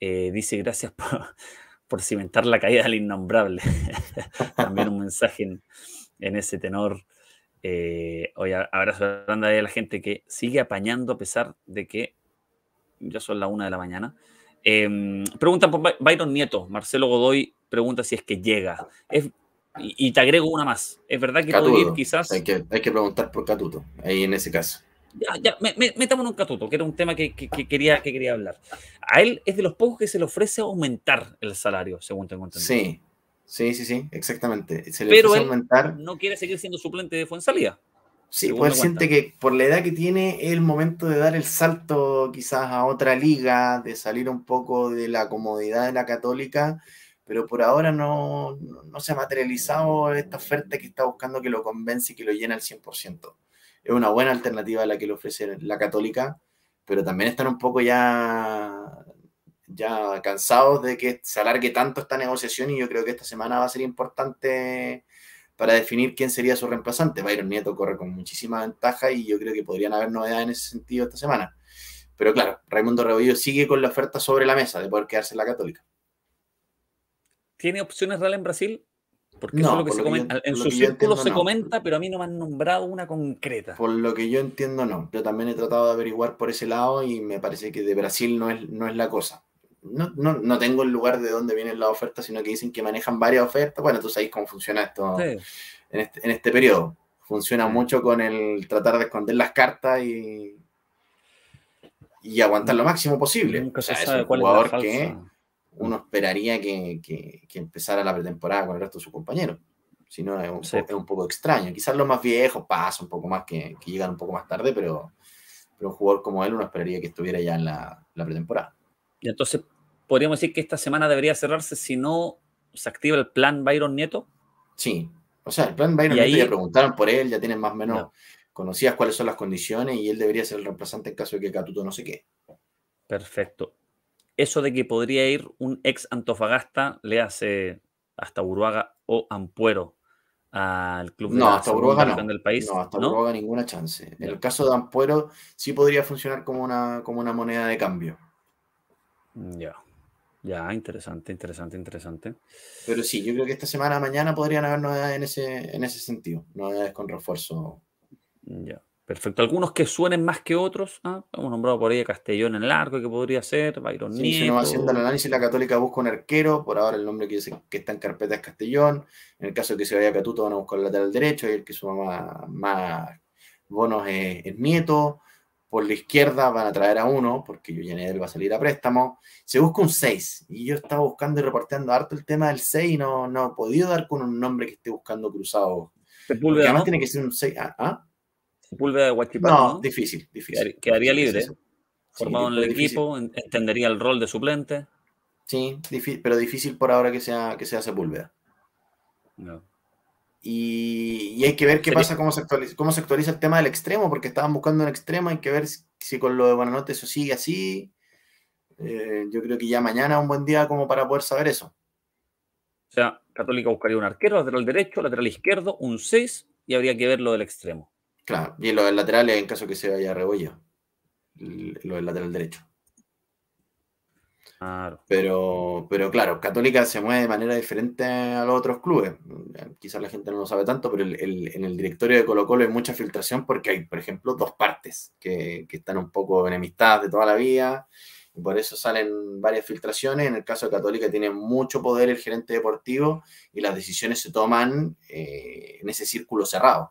Eh, dice gracias por, por, cimentar la caída del innombrable. También un mensaje en, en ese tenor. Eh, hoy abrazo a la banda de la gente que sigue apañando a pesar de que ya son la una de la mañana. Pregunta em, preguntan por Byron Nieto. Marcelo Godoy pregunta si es que llega. y, te agrego una más. Es verdad que puede ir quizás. Hay que, hay que, preguntar por Catuto, ahí en ese caso. Ya, ya, metamos en un Catuto, que era un tema que, quería, que quería hablar. A él es de los pocos que se le ofrece aumentar el salario, según tengo entendido. Sí, Sí, sí, sí, exactamente. Se Pero él aumentar. no quiere seguir siendo suplente de Fuensalida. Sí, pues siente que por la edad que tiene es el momento de dar el salto quizás a otra liga, de salir un poco de la comodidad de la católica, pero por ahora no, no se ha materializado esta oferta que está buscando que lo convence y que lo llena al 100%. Es una buena alternativa a la que le ofrece la católica, pero también están un poco ya ya cansados de que se alargue tanto esta negociación y yo creo que esta semana va a ser importante para definir quién sería su reemplazante. Byron Nieto corre con muchísima ventaja y yo creo que podrían haber novedades en ese sentido esta semana. Pero claro, Raimundo Rebollo sigue con la oferta sobre la mesa de poder quedarse en la Católica. ¿Tiene opciones reales en Brasil? Porque no, lo que, se comenta. en su círculo se comenta, pero a mí no me han nombrado una concreta. Por lo que yo entiendo, no. Yo también he tratado de averiguar por ese lado y me parece que de Brasil no es, no es la cosa no, no, no, tengo el lugar de dónde vienen las ofertas, sino que dicen que manejan varias ofertas. Bueno, tú sabes cómo funciona esto en, este, en, este, periodo. Funciona mucho con el tratar de esconder las cartas y, y aguantar lo máximo posible. es un jugador que uno esperaría que, que, empezara la pretemporada con el resto de sus compañeros. Si no, es un, poco extraño. Quizás los más viejos pasan un poco más, que, que, llegan un poco más tarde, pero, pero un jugador como él uno esperaría que estuviera ya en la pretemporada. Y entonces, podríamos decir que esta semana debería cerrarse si no se activa el plan Byron Nieto. Sí, o sea, el plan Byron Nieto ahí, ya preguntaron por él, ya tienen más o menos conocidas cuáles son las condiciones y él debería ser el reemplazante en caso de que Catuto no se quede. Perfecto. Eso de que podría ir un ex Antofagasta le hace hasta Uruaga o Ampuero al club no, hasta Uruaga no. del país. No, hasta ¿no? ninguna chance. En el caso de Ampuero sí podría funcionar como una, como una moneda de cambio. Ya, ya, interesante, interesante, interesante. Pero sí, yo creo que esta semana, mañana podrían haber novedades en ese, en ese sentido, novedades con refuerzo. Ya, perfecto. Algunos que suenen más que otros, ¿ah? hemos nombrado por ahí a Castellón en largo, que podría ser, Byron sí, Se nos va haciendo el análisis, la Católica busca un arquero, por ahora el nombre que, dice que está en carpeta es Castellón. En el caso de que se vaya a Catuto, van a buscar el lateral derecho, y el que suma más, bonos es Nieto. Por la izquierda van a traer a uno, porque yo él va a salir a préstamo. Se busca un 6. Y yo estaba buscando y reporteando harto el tema del 6 y no, no he podido dar con un nombre que esté buscando cruzado. Sepúlveda. Además tiene que ser un 6. Ah, ah. Sepúlveda de Guachipán? No, difícil, difícil. Quedaría libre. ¿eh? Formado en el equipo, entendería el rol de suplente. Sí, pero difícil por ahora que sea, que sea Sepúlveda. No. Y, hay que ver qué pasa, cómo se, actualiza, el tema del extremo, porque estaban buscando un extremo, hay que ver si, con lo de Buenanote eso sigue así. Eh, yo creo que ya mañana un buen día como para poder saber eso. O sea, Católica buscaría un arquero, lateral derecho, lateral izquierdo, un 6 y habría que ver lo del extremo. Claro, y lo del lateral en caso que se vaya a Rebolla lo del lateral derecho. Pero, pero claro, Católica se mueve de manera diferente a los otros clubes. Quizás la gente no lo sabe tanto, pero en el directorio de Colo Colo hay mucha filtración porque hay, por ejemplo, dos partes que, están un poco enemistadas de toda la vida. Y por eso salen varias filtraciones. En el caso de Católica tiene mucho poder el gerente deportivo y las decisiones se toman eh, en ese círculo cerrado.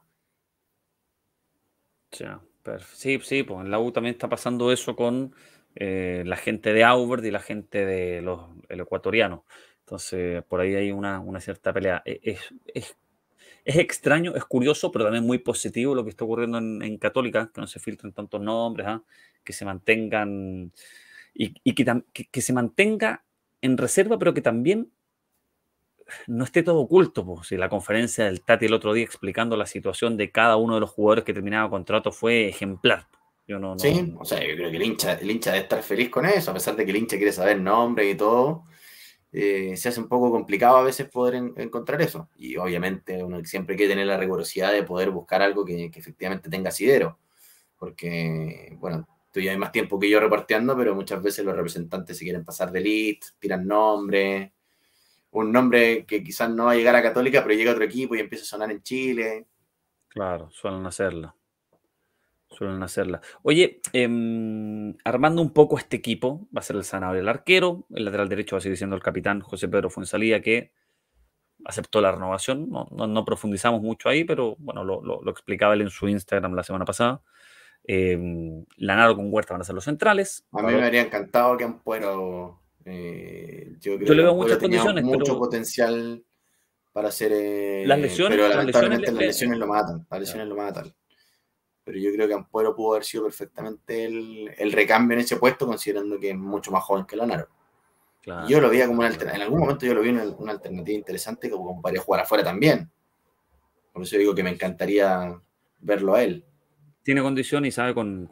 sí, sí, pues en la U también está pasando eso con eh, la gente de Aubert y la gente de los ecuatorianos. Entonces, por ahí hay una, cierta pelea. E, es, es, extraño, es curioso, pero también muy positivo lo que está ocurriendo en, Católica, que no se filtren tantos nombres, ¿ah? que se mantengan y, que, se mantenga en reserva, pero que también no esté todo oculto. la conferencia del Tati el otro día explicando la situación de cada uno de los jugadores que terminaba contrato fue ejemplar no, sí, o sea, yo creo que el hincha, el hincha debe estar feliz con eso, a pesar de que el hincha quiere saber nombre y todo. Eh, se hace un poco complicado a veces poder encontrar eso. Y obviamente uno siempre quiere tener la rigurosidad de poder buscar algo que, efectivamente tenga sidero Porque, bueno, tú ya hay más tiempo que yo reparteando pero muchas veces los representantes se quieren pasar de elite, tiran nombres. Un nombre que quizás no va a llegar a Católica, pero llega a otro equipo y empieza a sonar en Chile. Claro, suelen hacerlo. Suelen hacerla. Oye, em, armando un poco este equipo, va a ser el Sanador el arquero, el lateral derecho va a seguir siendo el capitán José Pedro Fuensalía, que aceptó la renovación. No, profundizamos mucho ahí, pero bueno, lo, explicaba él en su Instagram la semana pasada. Em, Lanaro con Huerta van a ser los centrales. A mí me habría encantado que han Eh, yo, creo le veo muchas condiciones. Mucho potencial para hacer. Eh, las lesiones, pero lamentablemente las lesiones, lo matan. Las lesiones lo matan pero yo creo que Ampuero pudo haber sido perfectamente el, recambio en ese puesto, considerando que es mucho más joven que Lanaro. Yo lo vi como una en algún momento yo lo vi una, una alternativa interesante como para jugar afuera también. Por eso digo que me encantaría verlo a él. Tiene condición y sabe con,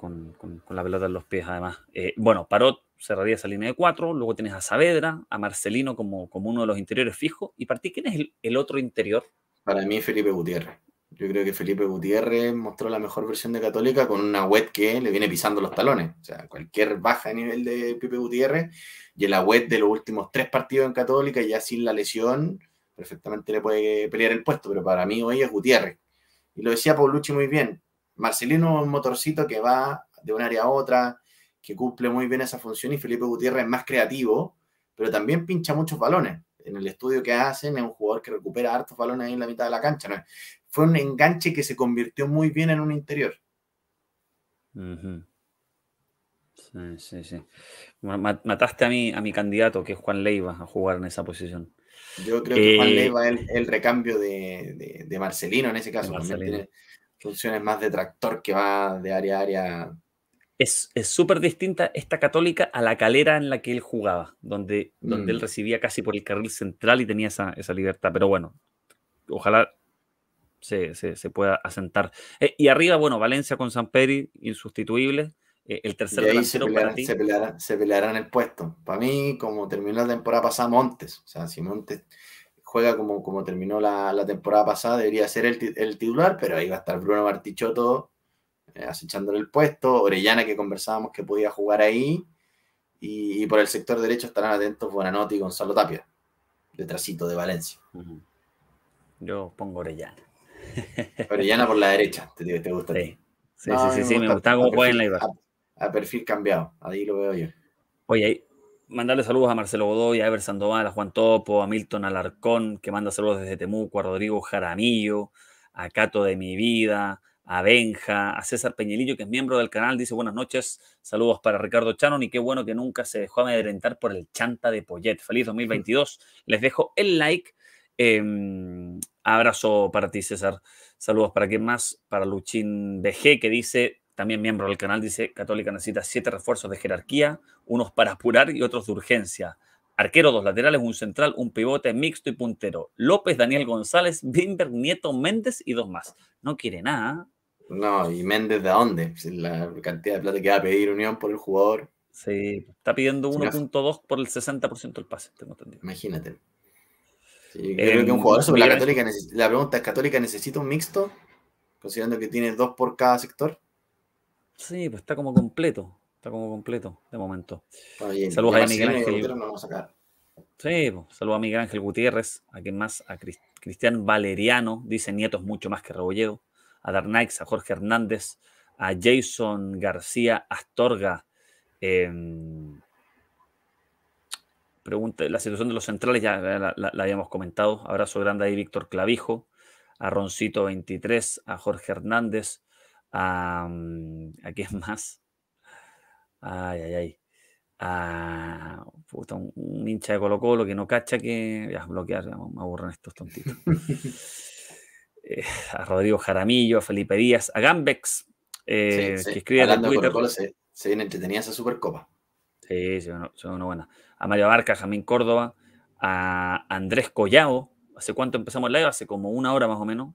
la pelota en los pies además. Eh, bueno, Parot cerraría esa línea de cuatro, luego tienes a Saavedra, a Marcelino como, uno de los interiores fijos. ¿Y para ti quién es el otro interior? Para mí Felipe Gutiérrez. Yo creo que Felipe Gutiérrez mostró la mejor versión de Católica con una web que le viene pisando los talones. O sea, cualquier baja de nivel de Pipe Gutiérrez y en la web de los últimos tres partidos en Católica, ya sin la lesión, perfectamente le puede pelear el puesto. Pero para mí hoy es Gutiérrez. Y lo decía Paulucci muy bien. Marcelino es un motorcito que va de un área a otra, que cumple muy bien esa función y Felipe Gutiérrez es más creativo, pero también pincha muchos balones en el estudio que hacen, es un jugador que recupera hartos balones ahí en la mitad de la cancha. ¿no? fue un enganche que se convirtió muy bien en un interior. Sí, sí, sí. Mataste a mi, a mi candidato, que es Juan Leiva, a jugar en esa posición. Yo creo que Juan eh, Leiva es el, recambio de, Marcelino en ese caso. Tiene funciones más de tractor que va de área a área. Es súper distinta esta católica a la calera en la que él jugaba, donde, donde mm. él recibía casi por el carril central y tenía esa, esa libertad. Pero bueno, ojalá se, se, pueda asentar. Eh, y arriba, bueno, Valencia con San Peri insustituible. Eh, el tercer se pelearán, para Se el puesto. Para mí, como terminó la temporada pasada, Montes. O sea, si Montes juega como, como terminó la, temporada pasada, debería ser el, titular, pero ahí va a estar Bruno Martichotto eh, acechándole el puesto. Orellana, que conversábamos que podía jugar ahí. Y, por el sector derecho estarán atentos Buenanotti y Gonzalo Tapia, detrásito de Valencia. Yo pongo Orellana. no por la derecha, te, digo, te gusta. Sí, sí, sí, sí, me, gustaba cómo A, perfil cambiado, ahí lo veo yo. Oye, mandarle saludos a Marcelo Godoy, a Ever Sandoval, a Juan Topo, a Milton Alarcón, que manda saludos desde Temuco, a Rodrigo Jaramillo, a Cato de mi vida, a Benja, a César Peñelillo, que es miembro del canal, dice buenas noches, saludos para Ricardo Chanon y qué bueno que nunca se dejó amedrentar por el chanta de Poyet. Feliz 2022, les dejo el like. Em, Abrazo para ti, César. Saludos para quien más, para Luchín BG, que dice, también miembro del canal, dice, Católica necesita siete refuerzos de jerarquía, unos para apurar y otros de urgencia. Arquero, dos laterales, un central, un pivote mixto y puntero. López, Daniel González, Bimber, Nieto, Méndez y dos más. No quiere nada. No, y Méndez de dónde? La cantidad de plata que va a pedir Unión por el jugador. Sí, está pidiendo 1.2 por el 60% del pase, tengo entendido. Imagínate creo que un jugador sobre la católica, pregunta es, ¿católica necesita un mixto? Considerando que tiene dos por cada sector. Sí, pues está como completo, está como completo de momento. saludos a Miguel Ángel. Sí, pues, saludos a Miguel Ángel Gutiérrez, a quien más, a Cristian Valeriano, dice Nietos mucho más que Rebolledo, a Darnaix, a Jorge Hernández, a Jason García Astorga, eh, Pregunta, la situación de los centrales ya la, habíamos comentado. Abrazo grande ahí, Víctor Clavijo, a Roncito 23, a Jorge Hernández, a, mm, ¿a quién más? Ay, ay, ay. A, un, hincha de Colo Colo que no cacha que. a bloquear, me aburren estos tontitos. Eh, a Rodrigo Jaramillo, a Felipe Díaz, a Gambex, eh, que escribe se, se viene entretenida esa supercopa. Sí, son una, una buena. A Mario Barca, a Jamín Córdoba, a Andrés Collao. ¿Hace cuánto empezamos el live? Hace como una hora más o menos.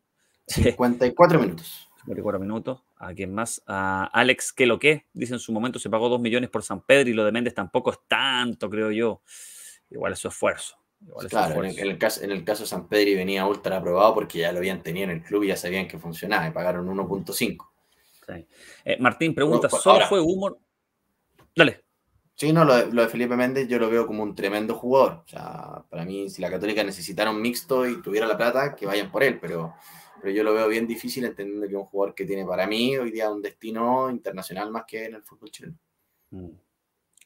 54 minutos. 54 minutos. ¿A quién más? A Alex, ¿qué lo que? Dice en su momento se pagó 2 millones por San Pedro y lo de Méndez tampoco es tanto, creo yo. Igual es su esfuerzo. claro, En, el, caso, de San Pedro venía ultra aprobado porque ya lo habían tenido en el club y ya sabían que funcionaba y pagaron 1.5. Eh, Martín pregunta, ¿solo fue humor? Dale. Sí, lo de, Felipe Méndez yo lo veo como un tremendo jugador. O sea, para mí, si la Católica necesitara un mixto y tuviera la plata, que vayan por él, pero, pero yo lo veo bien difícil entendiendo que es un jugador que tiene para mí hoy día un destino internacional más que en el fútbol chileno. Mm,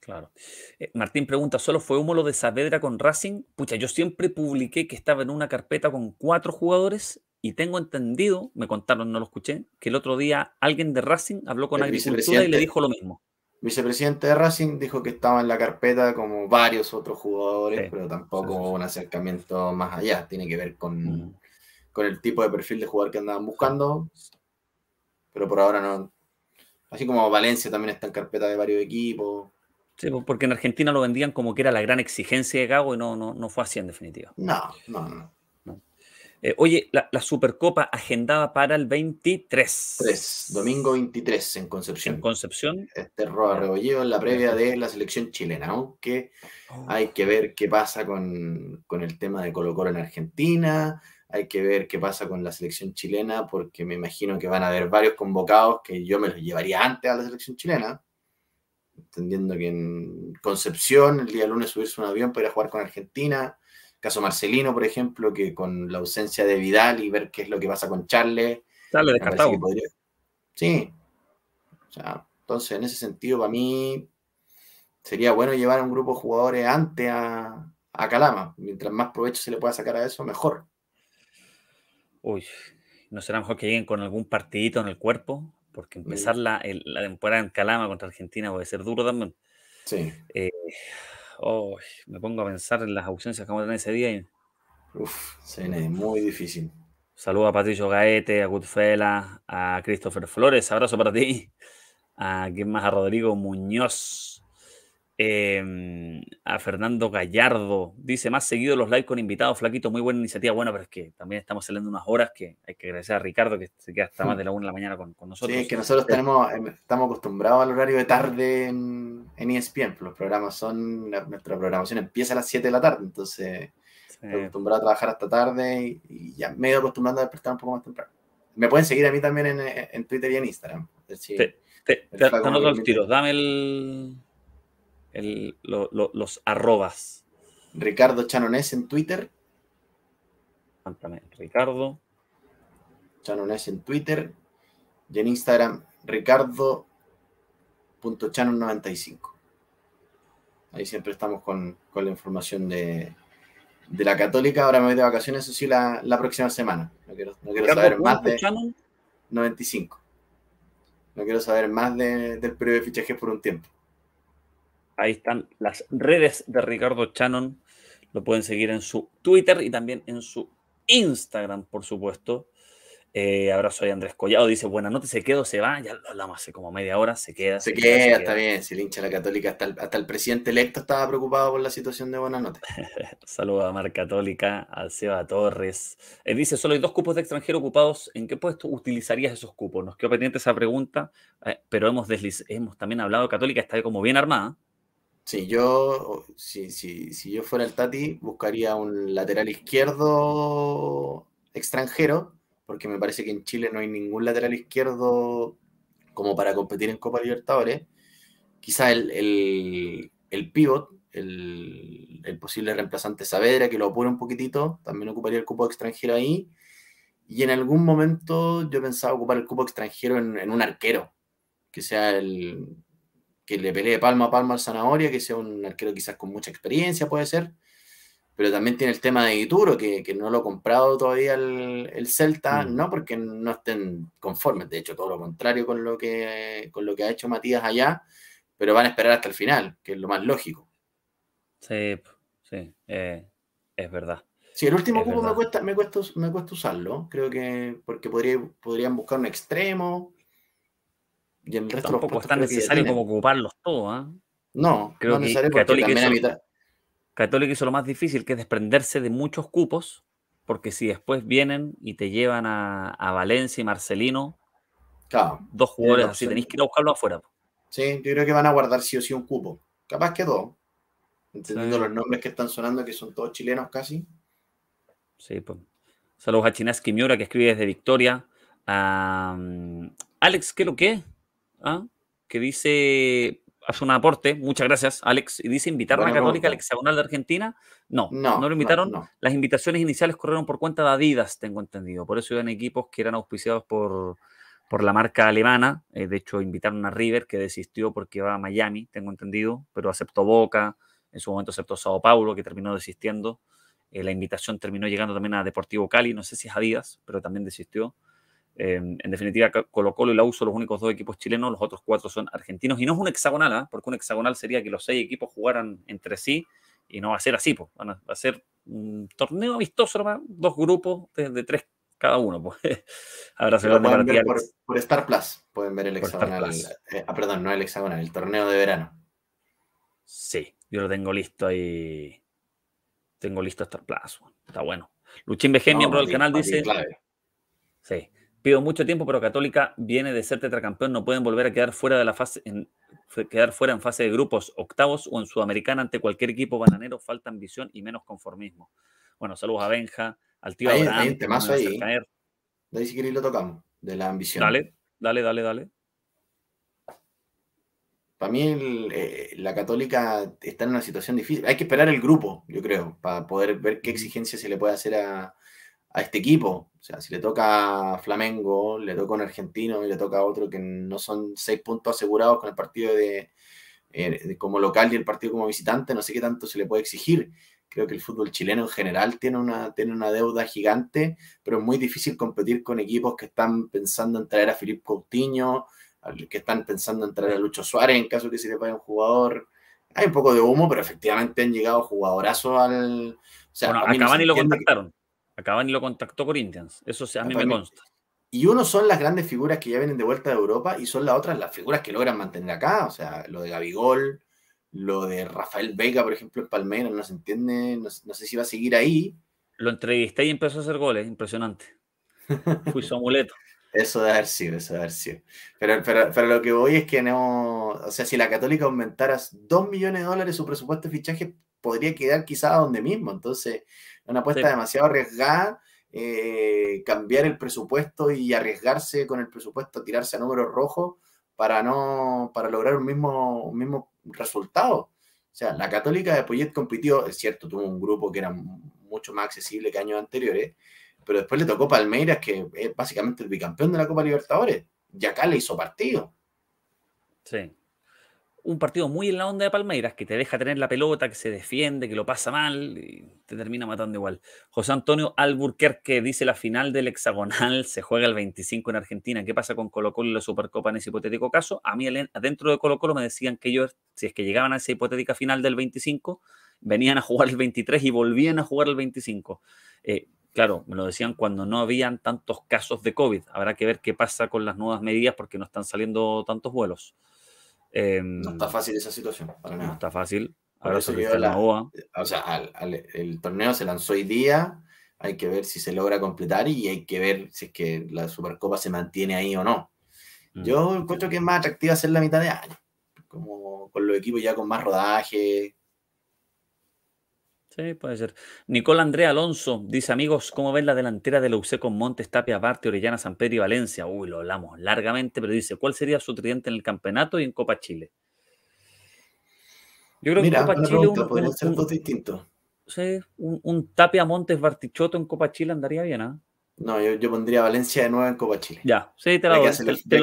claro. Eh, Martín pregunta, ¿solo fue humo lo de Saavedra con Racing? Pucha, yo siempre publiqué que estaba en una carpeta con cuatro jugadores y tengo entendido, me contaron, no lo escuché, que el otro día alguien de Racing habló con Agricultura y le dijo lo mismo vicepresidente de Racing dijo que estaba en la carpeta como varios otros jugadores, pero tampoco un acercamiento más allá. Tiene que ver mm. con, el tipo de perfil de jugador que andaban buscando, pero por ahora no. Así como Valencia también está en carpeta de varios equipos. Sí, pues, porque en Argentina lo vendían como que era la gran exigencia de Gago y no, no, no fue así en definitiva. No, no, no. Eh, oye, la, Supercopa agendada para el 23. 3, domingo 23 en Concepción. En Concepción. Este roba en la previa de la selección chilena, aunque oh. hay que ver qué pasa con, con el tema de Colo Colo en Argentina, hay que ver qué pasa con la selección chilena, porque me imagino que van a haber varios convocados que yo me los llevaría antes a la selección chilena, entendiendo que en Concepción el día lunes subirse un avión para ir a jugar con Argentina Caso Marcelino, por ejemplo, que con la ausencia de Vidal y ver qué es lo que pasa con Charles. Charles descartado. Podría... Sí. entonces, en ese sentido, para mí sería bueno llevar a un grupo de jugadores antes a, Calama. Mientras más provecho se le pueda sacar a eso, mejor. Uy, ¿no será mejor que lleguen con algún partidito en el cuerpo? Porque mm. empezar la, temporada en Calama contra Argentina puede ser duro también. Sí. Eh, me pongo a pensar en las ausencias que vamos a tener ese día. Y... Uf, se muy difícil. Saludos a Patricio Gaete, a Gutfela, a Christopher Flores, abrazo para ti. A quién más, a Rodrigo Muñoz. Em, a Fernando Gallardo dice más seguido los likes con invitados, Flaquito, muy buena iniciativa. Bueno, pero es que también estamos saliendo unas horas que hay que agradecer a Ricardo que se queda hasta más hmm. de la una de la mañana con, nosotros. Sí, es que nosotros tenemos, em, estamos acostumbrados al horario de tarde en, ESPN, e los programas son, nuestra programación empieza a las 7 de la tarde, entonces estoy acostumbrado a trabajar hasta tarde y, ya medio acostumbrado a despertar un poco más temprano. Me pueden seguir a mí también en, Twitter y en Instagram. te, te, el tiro, dame el el, los arrobas. Ricardo Chanones en Twitter. Ricardo. Chanones en Twitter. Y en Instagram, ricardo.chanon95. Ahí siempre estamos con, con la información de, de, la católica. Ahora me voy de vacaciones, eso sí, la, la próxima semana. No quiero, saber más de... 95. No quiero saber más de, del periodo de fichajes por un tiempo. Ahí están las redes de Ricardo Shannon. Lo pueden seguir en su Twitter y también en su Instagram, por supuesto. Eh, abrazo a Andrés Collado, dice, Buenas Noches se quedó, se va, ya lo hablamos hace como media hora, se queda. Se, queda, está bien, si lincha la católica, hasta el, presidente electo estaba preocupado por la situación de Buenas Noches. Saludos a Mar Católica, a Seba Torres. Eh, dice, solo hay dos cupos de extranjero ocupados, ¿en qué puesto utilizarías esos cupos? Nos quedó pendiente esa pregunta, eh, pero hemos, desliz hemos también hablado, Católica está como bien armada, yo, si, si, yo fuera el Tati, buscaría un lateral izquierdo extranjero, porque me parece que en Chile no hay ningún lateral izquierdo como para competir en Copa Libertadores. Quizá el, el, el pivot, el, posible reemplazante Saavedra, que lo apura un poquitito, también ocuparía el cupo extranjero ahí. Y en algún momento yo pensaba ocupar el cupo extranjero en un arquero, que sea el, que le pelee palma a palma al Zanahoria, que sea un arquero quizás con mucha experiencia, puede ser. Pero también tiene el tema de Ituro, que, que no lo ha comprado todavía el, Celta, mm. no porque no estén conformes, de hecho, todo lo contrario con lo, que, con lo que ha hecho Matías allá, pero van a esperar hasta el final, que es lo más lógico. Sí, sí, eh, es verdad. Sí, el último cubo me cuesta, me, cuesta, me cuesta usarlo, creo que porque podría, podrían buscar un extremo, y resto Tampoco es tan necesario como ocuparlos todos. ¿ah? No, creo no que necesario hizo, mitad... Católica hizo lo más difícil, que es desprenderse de muchos cupos, porque si después vienen y te llevan a, Valencia y Marcelino, dos jugadores Si tenéis que ir buscarlo afuera. Sí, yo creo que van a guardar sí o sí un cupo. Capaz que dos. Entendiendo los nombres que están sonando, que son todos chilenos casi. Sí, pues. Saludos a Chinaski Miura, que escribe desde Victoria. Alex, ¿qué es lo que? ¿ah? que dice, hace un aporte, muchas gracias, Alex, y dice, invitar a la Católica al hexagonal de Argentina? No, no, no lo invitaron. Las invitaciones iniciales corrieron por cuenta de Adidas, tengo entendido. Por eso iban equipos que eran auspiciados por, por la marca alemana. Eh, de hecho, invitaron a River, que desistió porque iba a Miami, tengo entendido, pero aceptó Boca, en su momento aceptó Sao Paulo, que terminó desistiendo. Eh, la invitación terminó llegando también a Deportivo Cali, no sé si es Adidas, pero también desistió. Em, en definitiva, Colo Colo y la Uso los únicos dos equipos chilenos, los otros cuatro son argentinos. Y no es un hexagonal, ¿ah? porque un hexagonal sería que los seis equipos jugaran entre sí y no va a ser así. Pues. va a ser un torneo amistoso, dos grupos de, tres cada uno. Pues. por, por, Star Plus pueden ver el hexagonal. Eh, ah, perdón, no el hexagonal, el torneo de verano. Sí, yo lo tengo listo ahí. Tengo listo Star Plus. Está bueno. Luchín BG, miembro del canal, dice. Sí. Pido mucho tiempo, pero Católica viene de ser tetracampeón. No pueden volver a quedar fuera de la fase, en, quedar fuera en fase de grupos, octavos o en Sudamericana ante cualquier equipo bananero. Falta ambición y menos conformismo. Bueno, saludos a Benja, al tío Abraham. Hay un ahí. De si queréis lo tocamos, de la ambición. Dale, dale, dale, dale. Para mí eh, la católica está en una situación difícil. Hay que esperar el grupo, yo creo, para poder ver qué exigencia se le puede hacer a, a este equipo. O sea, si le toca a Flamengo, le toca a un argentino y le toca a otro que no son seis puntos asegurados con el partido eh, de, como local y el partido como visitante, no sé qué tanto se le puede exigir. Creo que el fútbol chileno en general tiene una, tiene una deuda gigante, pero es muy difícil competir con equipos que están pensando en traer a Filipe Coutinho, que están pensando en traer a Lucho Suárez en caso que se le vaya un jugador. Hay un poco de humo, pero efectivamente han llegado jugadorazos al. O bueno, a lo contactaron. Acaban y lo contactó Corinthians, eso a mí me consta. Y uno son las grandes figuras que ya vienen de vuelta de Europa y son las otras las figuras que logran mantener acá, o sea, lo de Gabigol, lo de Rafael Vega, por ejemplo, en Palmeiras, no se entiende, no, sé si va a seguir ahí. Lo entrevisté y empezó a hacer goles, impresionante. Fui su amuleto. Eso de haber sido, eso de haber sido. Pero, pero, lo que voy es que no. O sea, si la Católica aumentara 2 millones de dólares su presupuesto de fichaje, podría quedar quizás donde mismo. Entonces, una apuesta demasiado arriesgada. Eh, cambiar el presupuesto y arriesgarse con el presupuesto, tirarse a números rojos para no para lograr un mismo, mismo resultado. O sea, la Católica de Poyet compitió, es cierto, tuvo un grupo que era mucho más accesible que años anteriores, pero después le tocó Palmeiras, que es básicamente el bicampeón de la Copa Libertadores, y acá le hizo partido. Sí un partido muy en la onda de Palmeiras, que te deja tener la pelota, que se defiende, que lo pasa mal y te termina matando igual. José Antonio Alburquerque dice la final del hexagonal se juega el 25 en Argentina. ¿Qué pasa con Colo Colo y la Supercopa en ese hipotético caso? A mí dentro de Colo Colo me decían que ellos, si es que llegaban a esa hipotética final del 25, venían a jugar el 23 y volvían a jugar el 25. Eh, claro, me lo decían cuando no habían tantos casos de COVID. Habrá que ver qué pasa con las nuevas medidas porque no están saliendo tantos vuelos no em, está fácil esa situación, para No está fácil. Ahora se la, O sea, el torneo se lanzó hoy día. Hay que ver si se logra completar y hay que ver si es que la Supercopa se mantiene ahí o no. Mm. Yo encuentro que es más atractiva hacer la mitad de año, como con los equipos ya con más rodaje, Sí, puede ser. Nicole Andrea Alonso dice, amigos, ¿cómo ven la delantera de UCE con Montes, Tapia, Barti Orellana, San Pedro y Valencia? Uy, lo hablamos largamente, pero dice, ¿cuál sería su tridente en el campeonato y en Copa Chile? Yo creo que en Copa Chile... Pregunta, un, ser dos Sí, un, Tapia, Montes, Bartichoto en Copa Chile andaría bien, ¿ah? No, yo, pondría Valencia de nuevo en Copa Chile. Ya, sí, te lo voy Ya, que, ya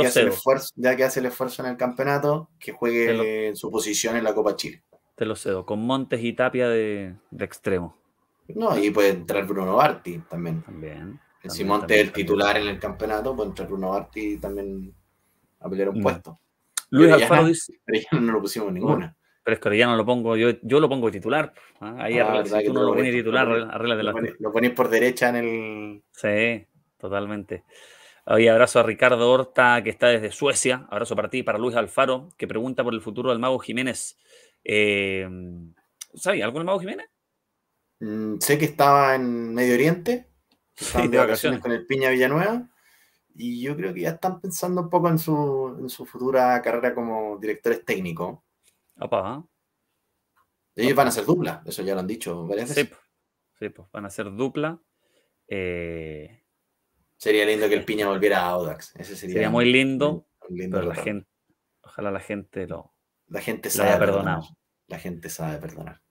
que hace el esfuerzo, en el campeonato, que juegue en su posición en la Copa Chile los lo cedo, con Montes y Tapia de, extremo. No, ahí puede entrar Bruno Barti también. También. si Montes es el titular en el campeonato, puede entrar Bruno Barti también a pelear un mm. puesto. Luis Alfaro dice. no lo pusimos ninguna. pero es que ya no lo pongo, yo, yo lo pongo titular. ¿ah? Ahí ah, tú no lo pones titular, arregla de la. Lo pones por derecha en el. Sí, totalmente. abrazo a Ricardo Horta, que está desde Suecia. Abrazo para ti, para Luis Alfaro, que pregunta por el futuro del Mago Jiménez. Eh, em, ¿Sabía algo de Mago Jiménez? Mm, sé que estaba en Medio Oriente, de, vacaciones, con el Piña Villanueva y yo creo que ya están pensando un poco en su, futura carrera como directores técnicos. Opa. Ellos van a ser dupla, eso ya lo han dicho Sí, pues van a ser dupla. Eh, sería lindo que el Piña volviera a Audax. Ese sería, muy lindo, la gente, ojalá la gente lo, la gente sabe perdonar. La gente sabe perdonar.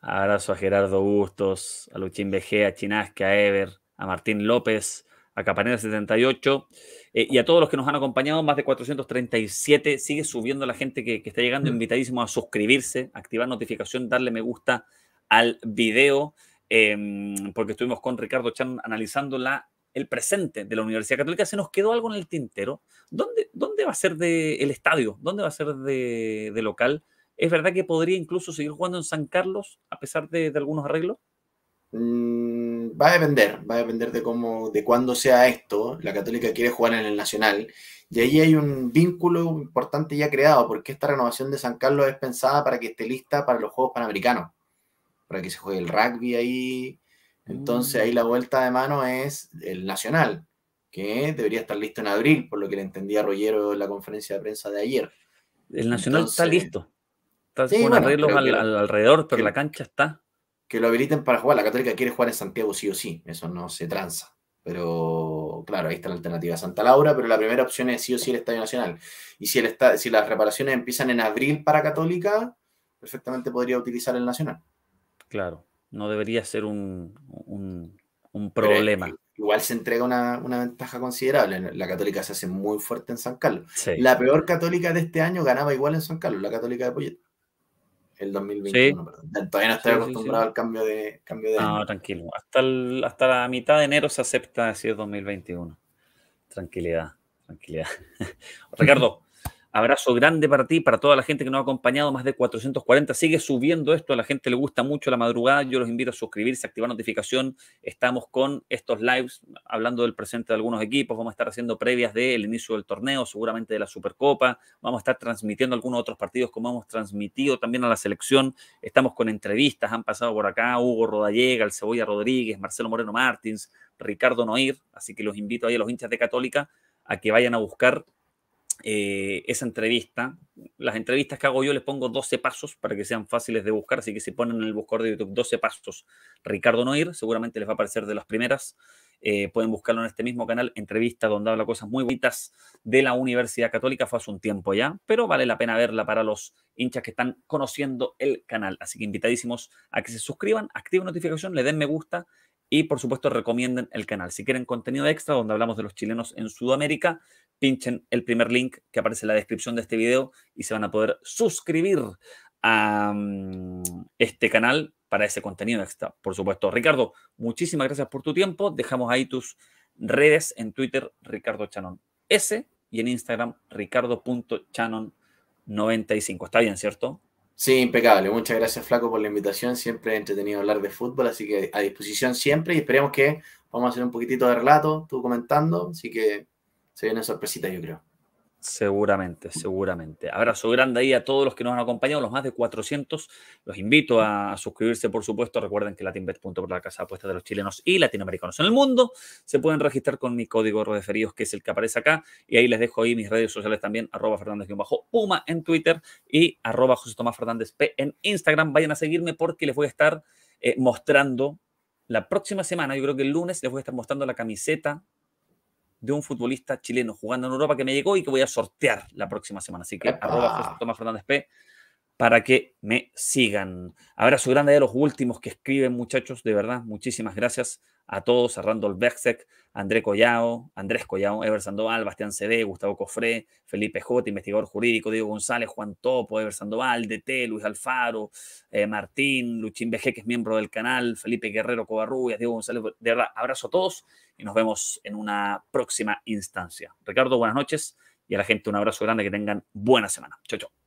Abrazo a Gerardo Bustos, a Luchín BG, a Chinasque, a Ever, a Martín López, a Capanera 78 eh, y a todos los que nos han acompañado, más de 437. Sigue subiendo la gente que, está llegando, mm. invitadísimo a suscribirse, activar notificación, darle me gusta al video, em, porque estuvimos con Ricardo Chan analizando la el presente de la Universidad Católica, se nos quedó algo en el tintero. ¿Dónde, dónde va a ser de, el estadio? ¿Dónde va a ser de, local? ¿Es verdad que podría incluso seguir jugando en San Carlos a pesar de, algunos arreglos? Mm, va a depender, va a depender de de cuándo sea esto. La Católica quiere jugar en el Nacional. Y ahí hay un vínculo importante ya creado, porque esta renovación de San Carlos es pensada para que esté lista para los Juegos Panamericanos, para que se juegue el rugby ahí, entonces ahí mm. la vuelta de mano es el Nacional, que debería estar listo en abril, por lo que le entendía Rollero en la conferencia de prensa de ayer. El Nacional está listo. Está con alrededor, pero la cancha está. Que lo habiliten para jugar. La Católica quiere jugar en Santiago sí o sí, eso no se tranza. Pero claro, ahí está la alternativa Santa Laura, pero la primera opción es sí o sí el Estadio Nacional. Y si, el si las reparaciones empiezan en abril para Católica, perfectamente podría utilizar el Nacional. Claro no debería ser un, un, problema. igual se entrega una, ventaja considerable. La católica se hace muy fuerte en San Carlos. La peor católica de este año ganaba igual en San Carlos, la católica de Poyet. El 2021, Todavía no estoy acostumbrado al cambio de, cambio de No, tranquilo. Hasta, hasta la mitad de enero se acepta decir 2021. Tranquilidad, tranquilidad. Ricardo, Abrazo grande para ti, para toda la gente que nos ha acompañado, más de 440. Sigue subiendo esto, a la gente le gusta mucho la madrugada. Yo los invito a suscribirse, activar notificación. Estamos con estos lives hablando del presente de algunos equipos. Vamos a estar haciendo previas del inicio del torneo, seguramente de la Supercopa. Vamos a estar transmitiendo algunos otros partidos como hemos transmitido también a la selección. Estamos con entrevistas, han pasado por acá Hugo Rodallega, el Cebolla Rodríguez, Marcelo Moreno Martins, Ricardo Noir. Así que los invito ahí a los hinchas de Católica a que vayan a buscar eh, esa entrevista. Las entrevistas que hago yo les pongo 12 pasos para que sean fáciles de buscar, así que si ponen en el buscador de YouTube 12 pasos Ricardo Noir, seguramente les va a aparecer de las primeras. Eh, pueden buscarlo en este mismo canal, entrevista donde habla cosas muy bonitas de la Universidad Católica, fue hace un tiempo ya, pero vale la pena verla para los hinchas que están conociendo el canal. Así que invitadísimos a que se suscriban, activen notificación, le den me gusta y por supuesto recomienden el canal. Si quieren contenido extra donde hablamos de los chilenos en Sudamérica, pinchen el primer link que aparece en la descripción de este video y se van a poder suscribir a mm, este canal para ese contenido extra, por supuesto. Ricardo, muchísimas gracias por tu tiempo. Dejamos ahí tus redes en Twitter, Ricardo S, y en Instagram, ricardo.chanon95. Está bien, ¿cierto? Sí, impecable. Muchas gracias, Flaco, por la invitación. Siempre he entretenido hablar de fútbol, así que a disposición siempre y esperemos que vamos a hacer un poquitito de relato, tú comentando, así que se viene sorpresita, yo creo. Seguramente, seguramente. Abrazo grande ahí a todos los que nos han acompañado, los más de 400. Los invito a suscribirse, por supuesto. Recuerden que por la casa de apuestas de los chilenos y latinoamericanos en el mundo, se pueden registrar con mi código de referidos, que es el que aparece acá. Y ahí les dejo ahí mis redes sociales también, arroba Fernández-Puma en Twitter y arroba José Tomás Fernández P en Instagram. Vayan a seguirme porque les voy a estar eh, mostrando la próxima semana, yo creo que el lunes, les voy a estar mostrando la camiseta de un futbolista chileno jugando en Europa que me llegó y que voy a sortear la próxima semana. Así que arroba Tomás Fernández P para que me sigan. Abrazo grande de los últimos que escriben, muchachos. De verdad, muchísimas gracias a todos, a Randolph Bexec, André Collao, Andrés Collao, Ever Sandoval, Bastián CD, Gustavo Cofré, Felipe J, investigador jurídico, Diego González, Juan Topo, Ever Sandoval, DT, Luis Alfaro, eh, Martín, Luchín Bejé que es miembro del canal, Felipe Guerrero Covarrubias, Diego González. De verdad, abrazo a todos y nos vemos en una próxima instancia. Ricardo, buenas noches y a la gente un abrazo grande, que tengan buena semana. Chao, chao.